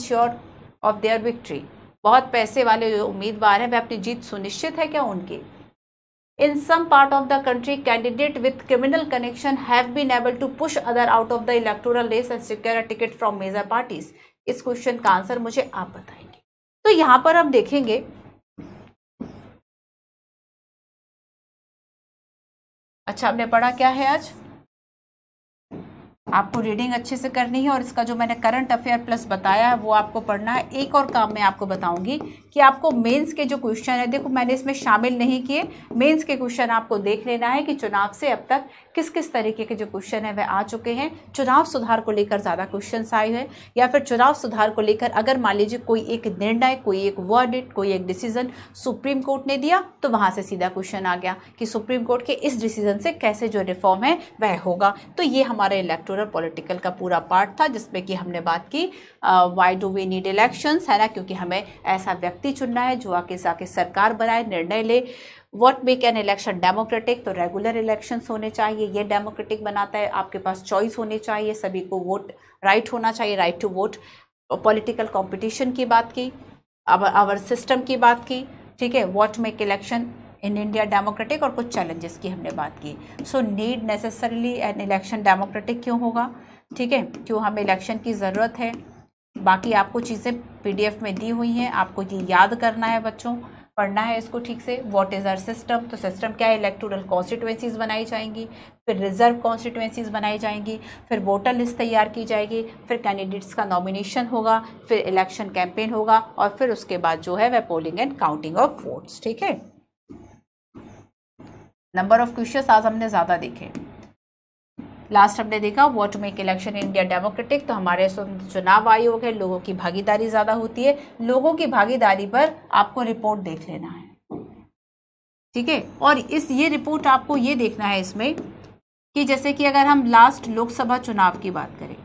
Speaker 1: of their victory. बहुत पैसे वाले जो उम्मीदवार हैं वे अपनी जीत सुनिश्चित है क्या उनकी in some part of the country candidate with criminal connection have been able to push other out of the electoral race and secure ticket from major parties इस क्वेश्चन का आंसर मुझे आप बताएंगे
Speaker 2: तो यहाँ पर हम देखेंगे अच्छा हमने पढ़ा क्या है आज
Speaker 1: आपको रीडिंग अच्छे से करनी है और इसका जो मैंने करंट अफेयर प्लस बताया है वो आपको पढ़ना है एक और काम मैं आपको बताऊंगी कि आपको मेंस के जो क्वेश्चन है देखो मैंने इसमें शामिल नहीं किए मेंस के क्वेश्चन आपको देख लेना है कि चुनाव से अब तक किस किस तरीके के जो क्वेश्चन है वह आ चुके हैं चुनाव सुधार को लेकर ज़्यादा क्वेश्चन आए हैं या फिर चुनाव सुधार को लेकर अगर मान लीजिए कोई एक निर्णय कोई एक वर्ड कोई एक डिसीजन सुप्रीम कोर्ट ने दिया तो वहाँ से सीधा क्वेश्चन आ गया कि सुप्रीम कोर्ट के इस डिसीजन से कैसे जो रिफॉर्म है वह होगा तो ये हमारे इलेक्टोर इलेक्टोरल पॉलिटिकल का पूरा पार्ट था जिसमें कि हमने बात की why do we need elections है ना क्योंकि हमें ऐसा व्यक्ति चुनना है जो आके जाके सरकार बनाए निर्णय ले what make an election democratic तो रेगुलर इलेक्शंस होने चाहिए ये डेमोक्रेटिक बनाता है आपके पास चॉइस होनी चाहिए सभी को वोट राइट right होना चाहिए right to vote political competition की बात की अब आवर सिस्टम की बात की ठीक है what make election in India democratic और कुछ चैलेंजेस की हमने बात की so need necessarily an election democratic क्यों होगा ठीक है क्यों हमें इलेक्शन की ज़रूरत है बाकी आपको चीज़ें पीडीएफ में दी हुई हैं आपको ये याद करना है बच्चों पढ़ना है इसको ठीक से व्हाट इज़ आर सिस्टम तो सिस्टम क्या है इलेक्टोरल कॉन्स्टिट्यूएंसीज़ बनाई जाएंगी फिर रिजर्व कॉन्स्टिट्यूएंसीज़ बनाई जाएंगी फिर वोटर लिस्ट तैयार की जाएगी फिर कैंडिडेट्स का नॉमिनेशन होगा फिर इलेक्शन कैंपेन होगा और फिर उसके बाद जो है वह polling and counting of votes ठीक है नंबर ऑफ क्वेश्चन आज हमने ज़्यादा देखे लास्ट हमने देखा what make election India democratic तो हमारे चुनाव आयोग है लोगों की भागीदारी ज़्यादा होती है लोगों की भागीदारी पर आपको रिपोर्ट देख लेना है ठीक है और इस ये रिपोर्ट आपको ये देखना है इसमें कि जैसे कि अगर हम लास्ट लोकसभा चुनाव की बात करें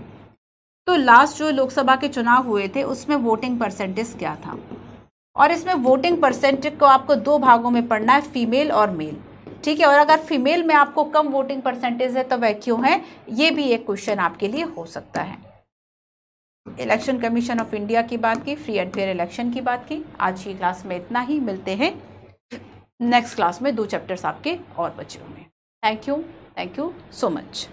Speaker 1: तो लास्ट जो लोकसभा के चुनाव हुए थे उसमें वोटिंग परसेंटेज क्या था और इसमें वोटिंग परसेंटेज को आपको दो भागों में पढ़ना है फीमेल और मेल ठीक है और अगर फीमेल में आपको कम वोटिंग परसेंटेज है तो वह क्यों है ये भी एक क्वेश्चन आपके लिए हो सकता है इलेक्शन कमीशन ऑफ इंडिया की बात की फ्री एंड फेयर इलेक्शन की बात की आज की क्लास में इतना ही मिलते हैं नेक्स्ट क्लास में दो चैप्टर्स
Speaker 2: आपके और बचे हुए हैं thank you thank you so much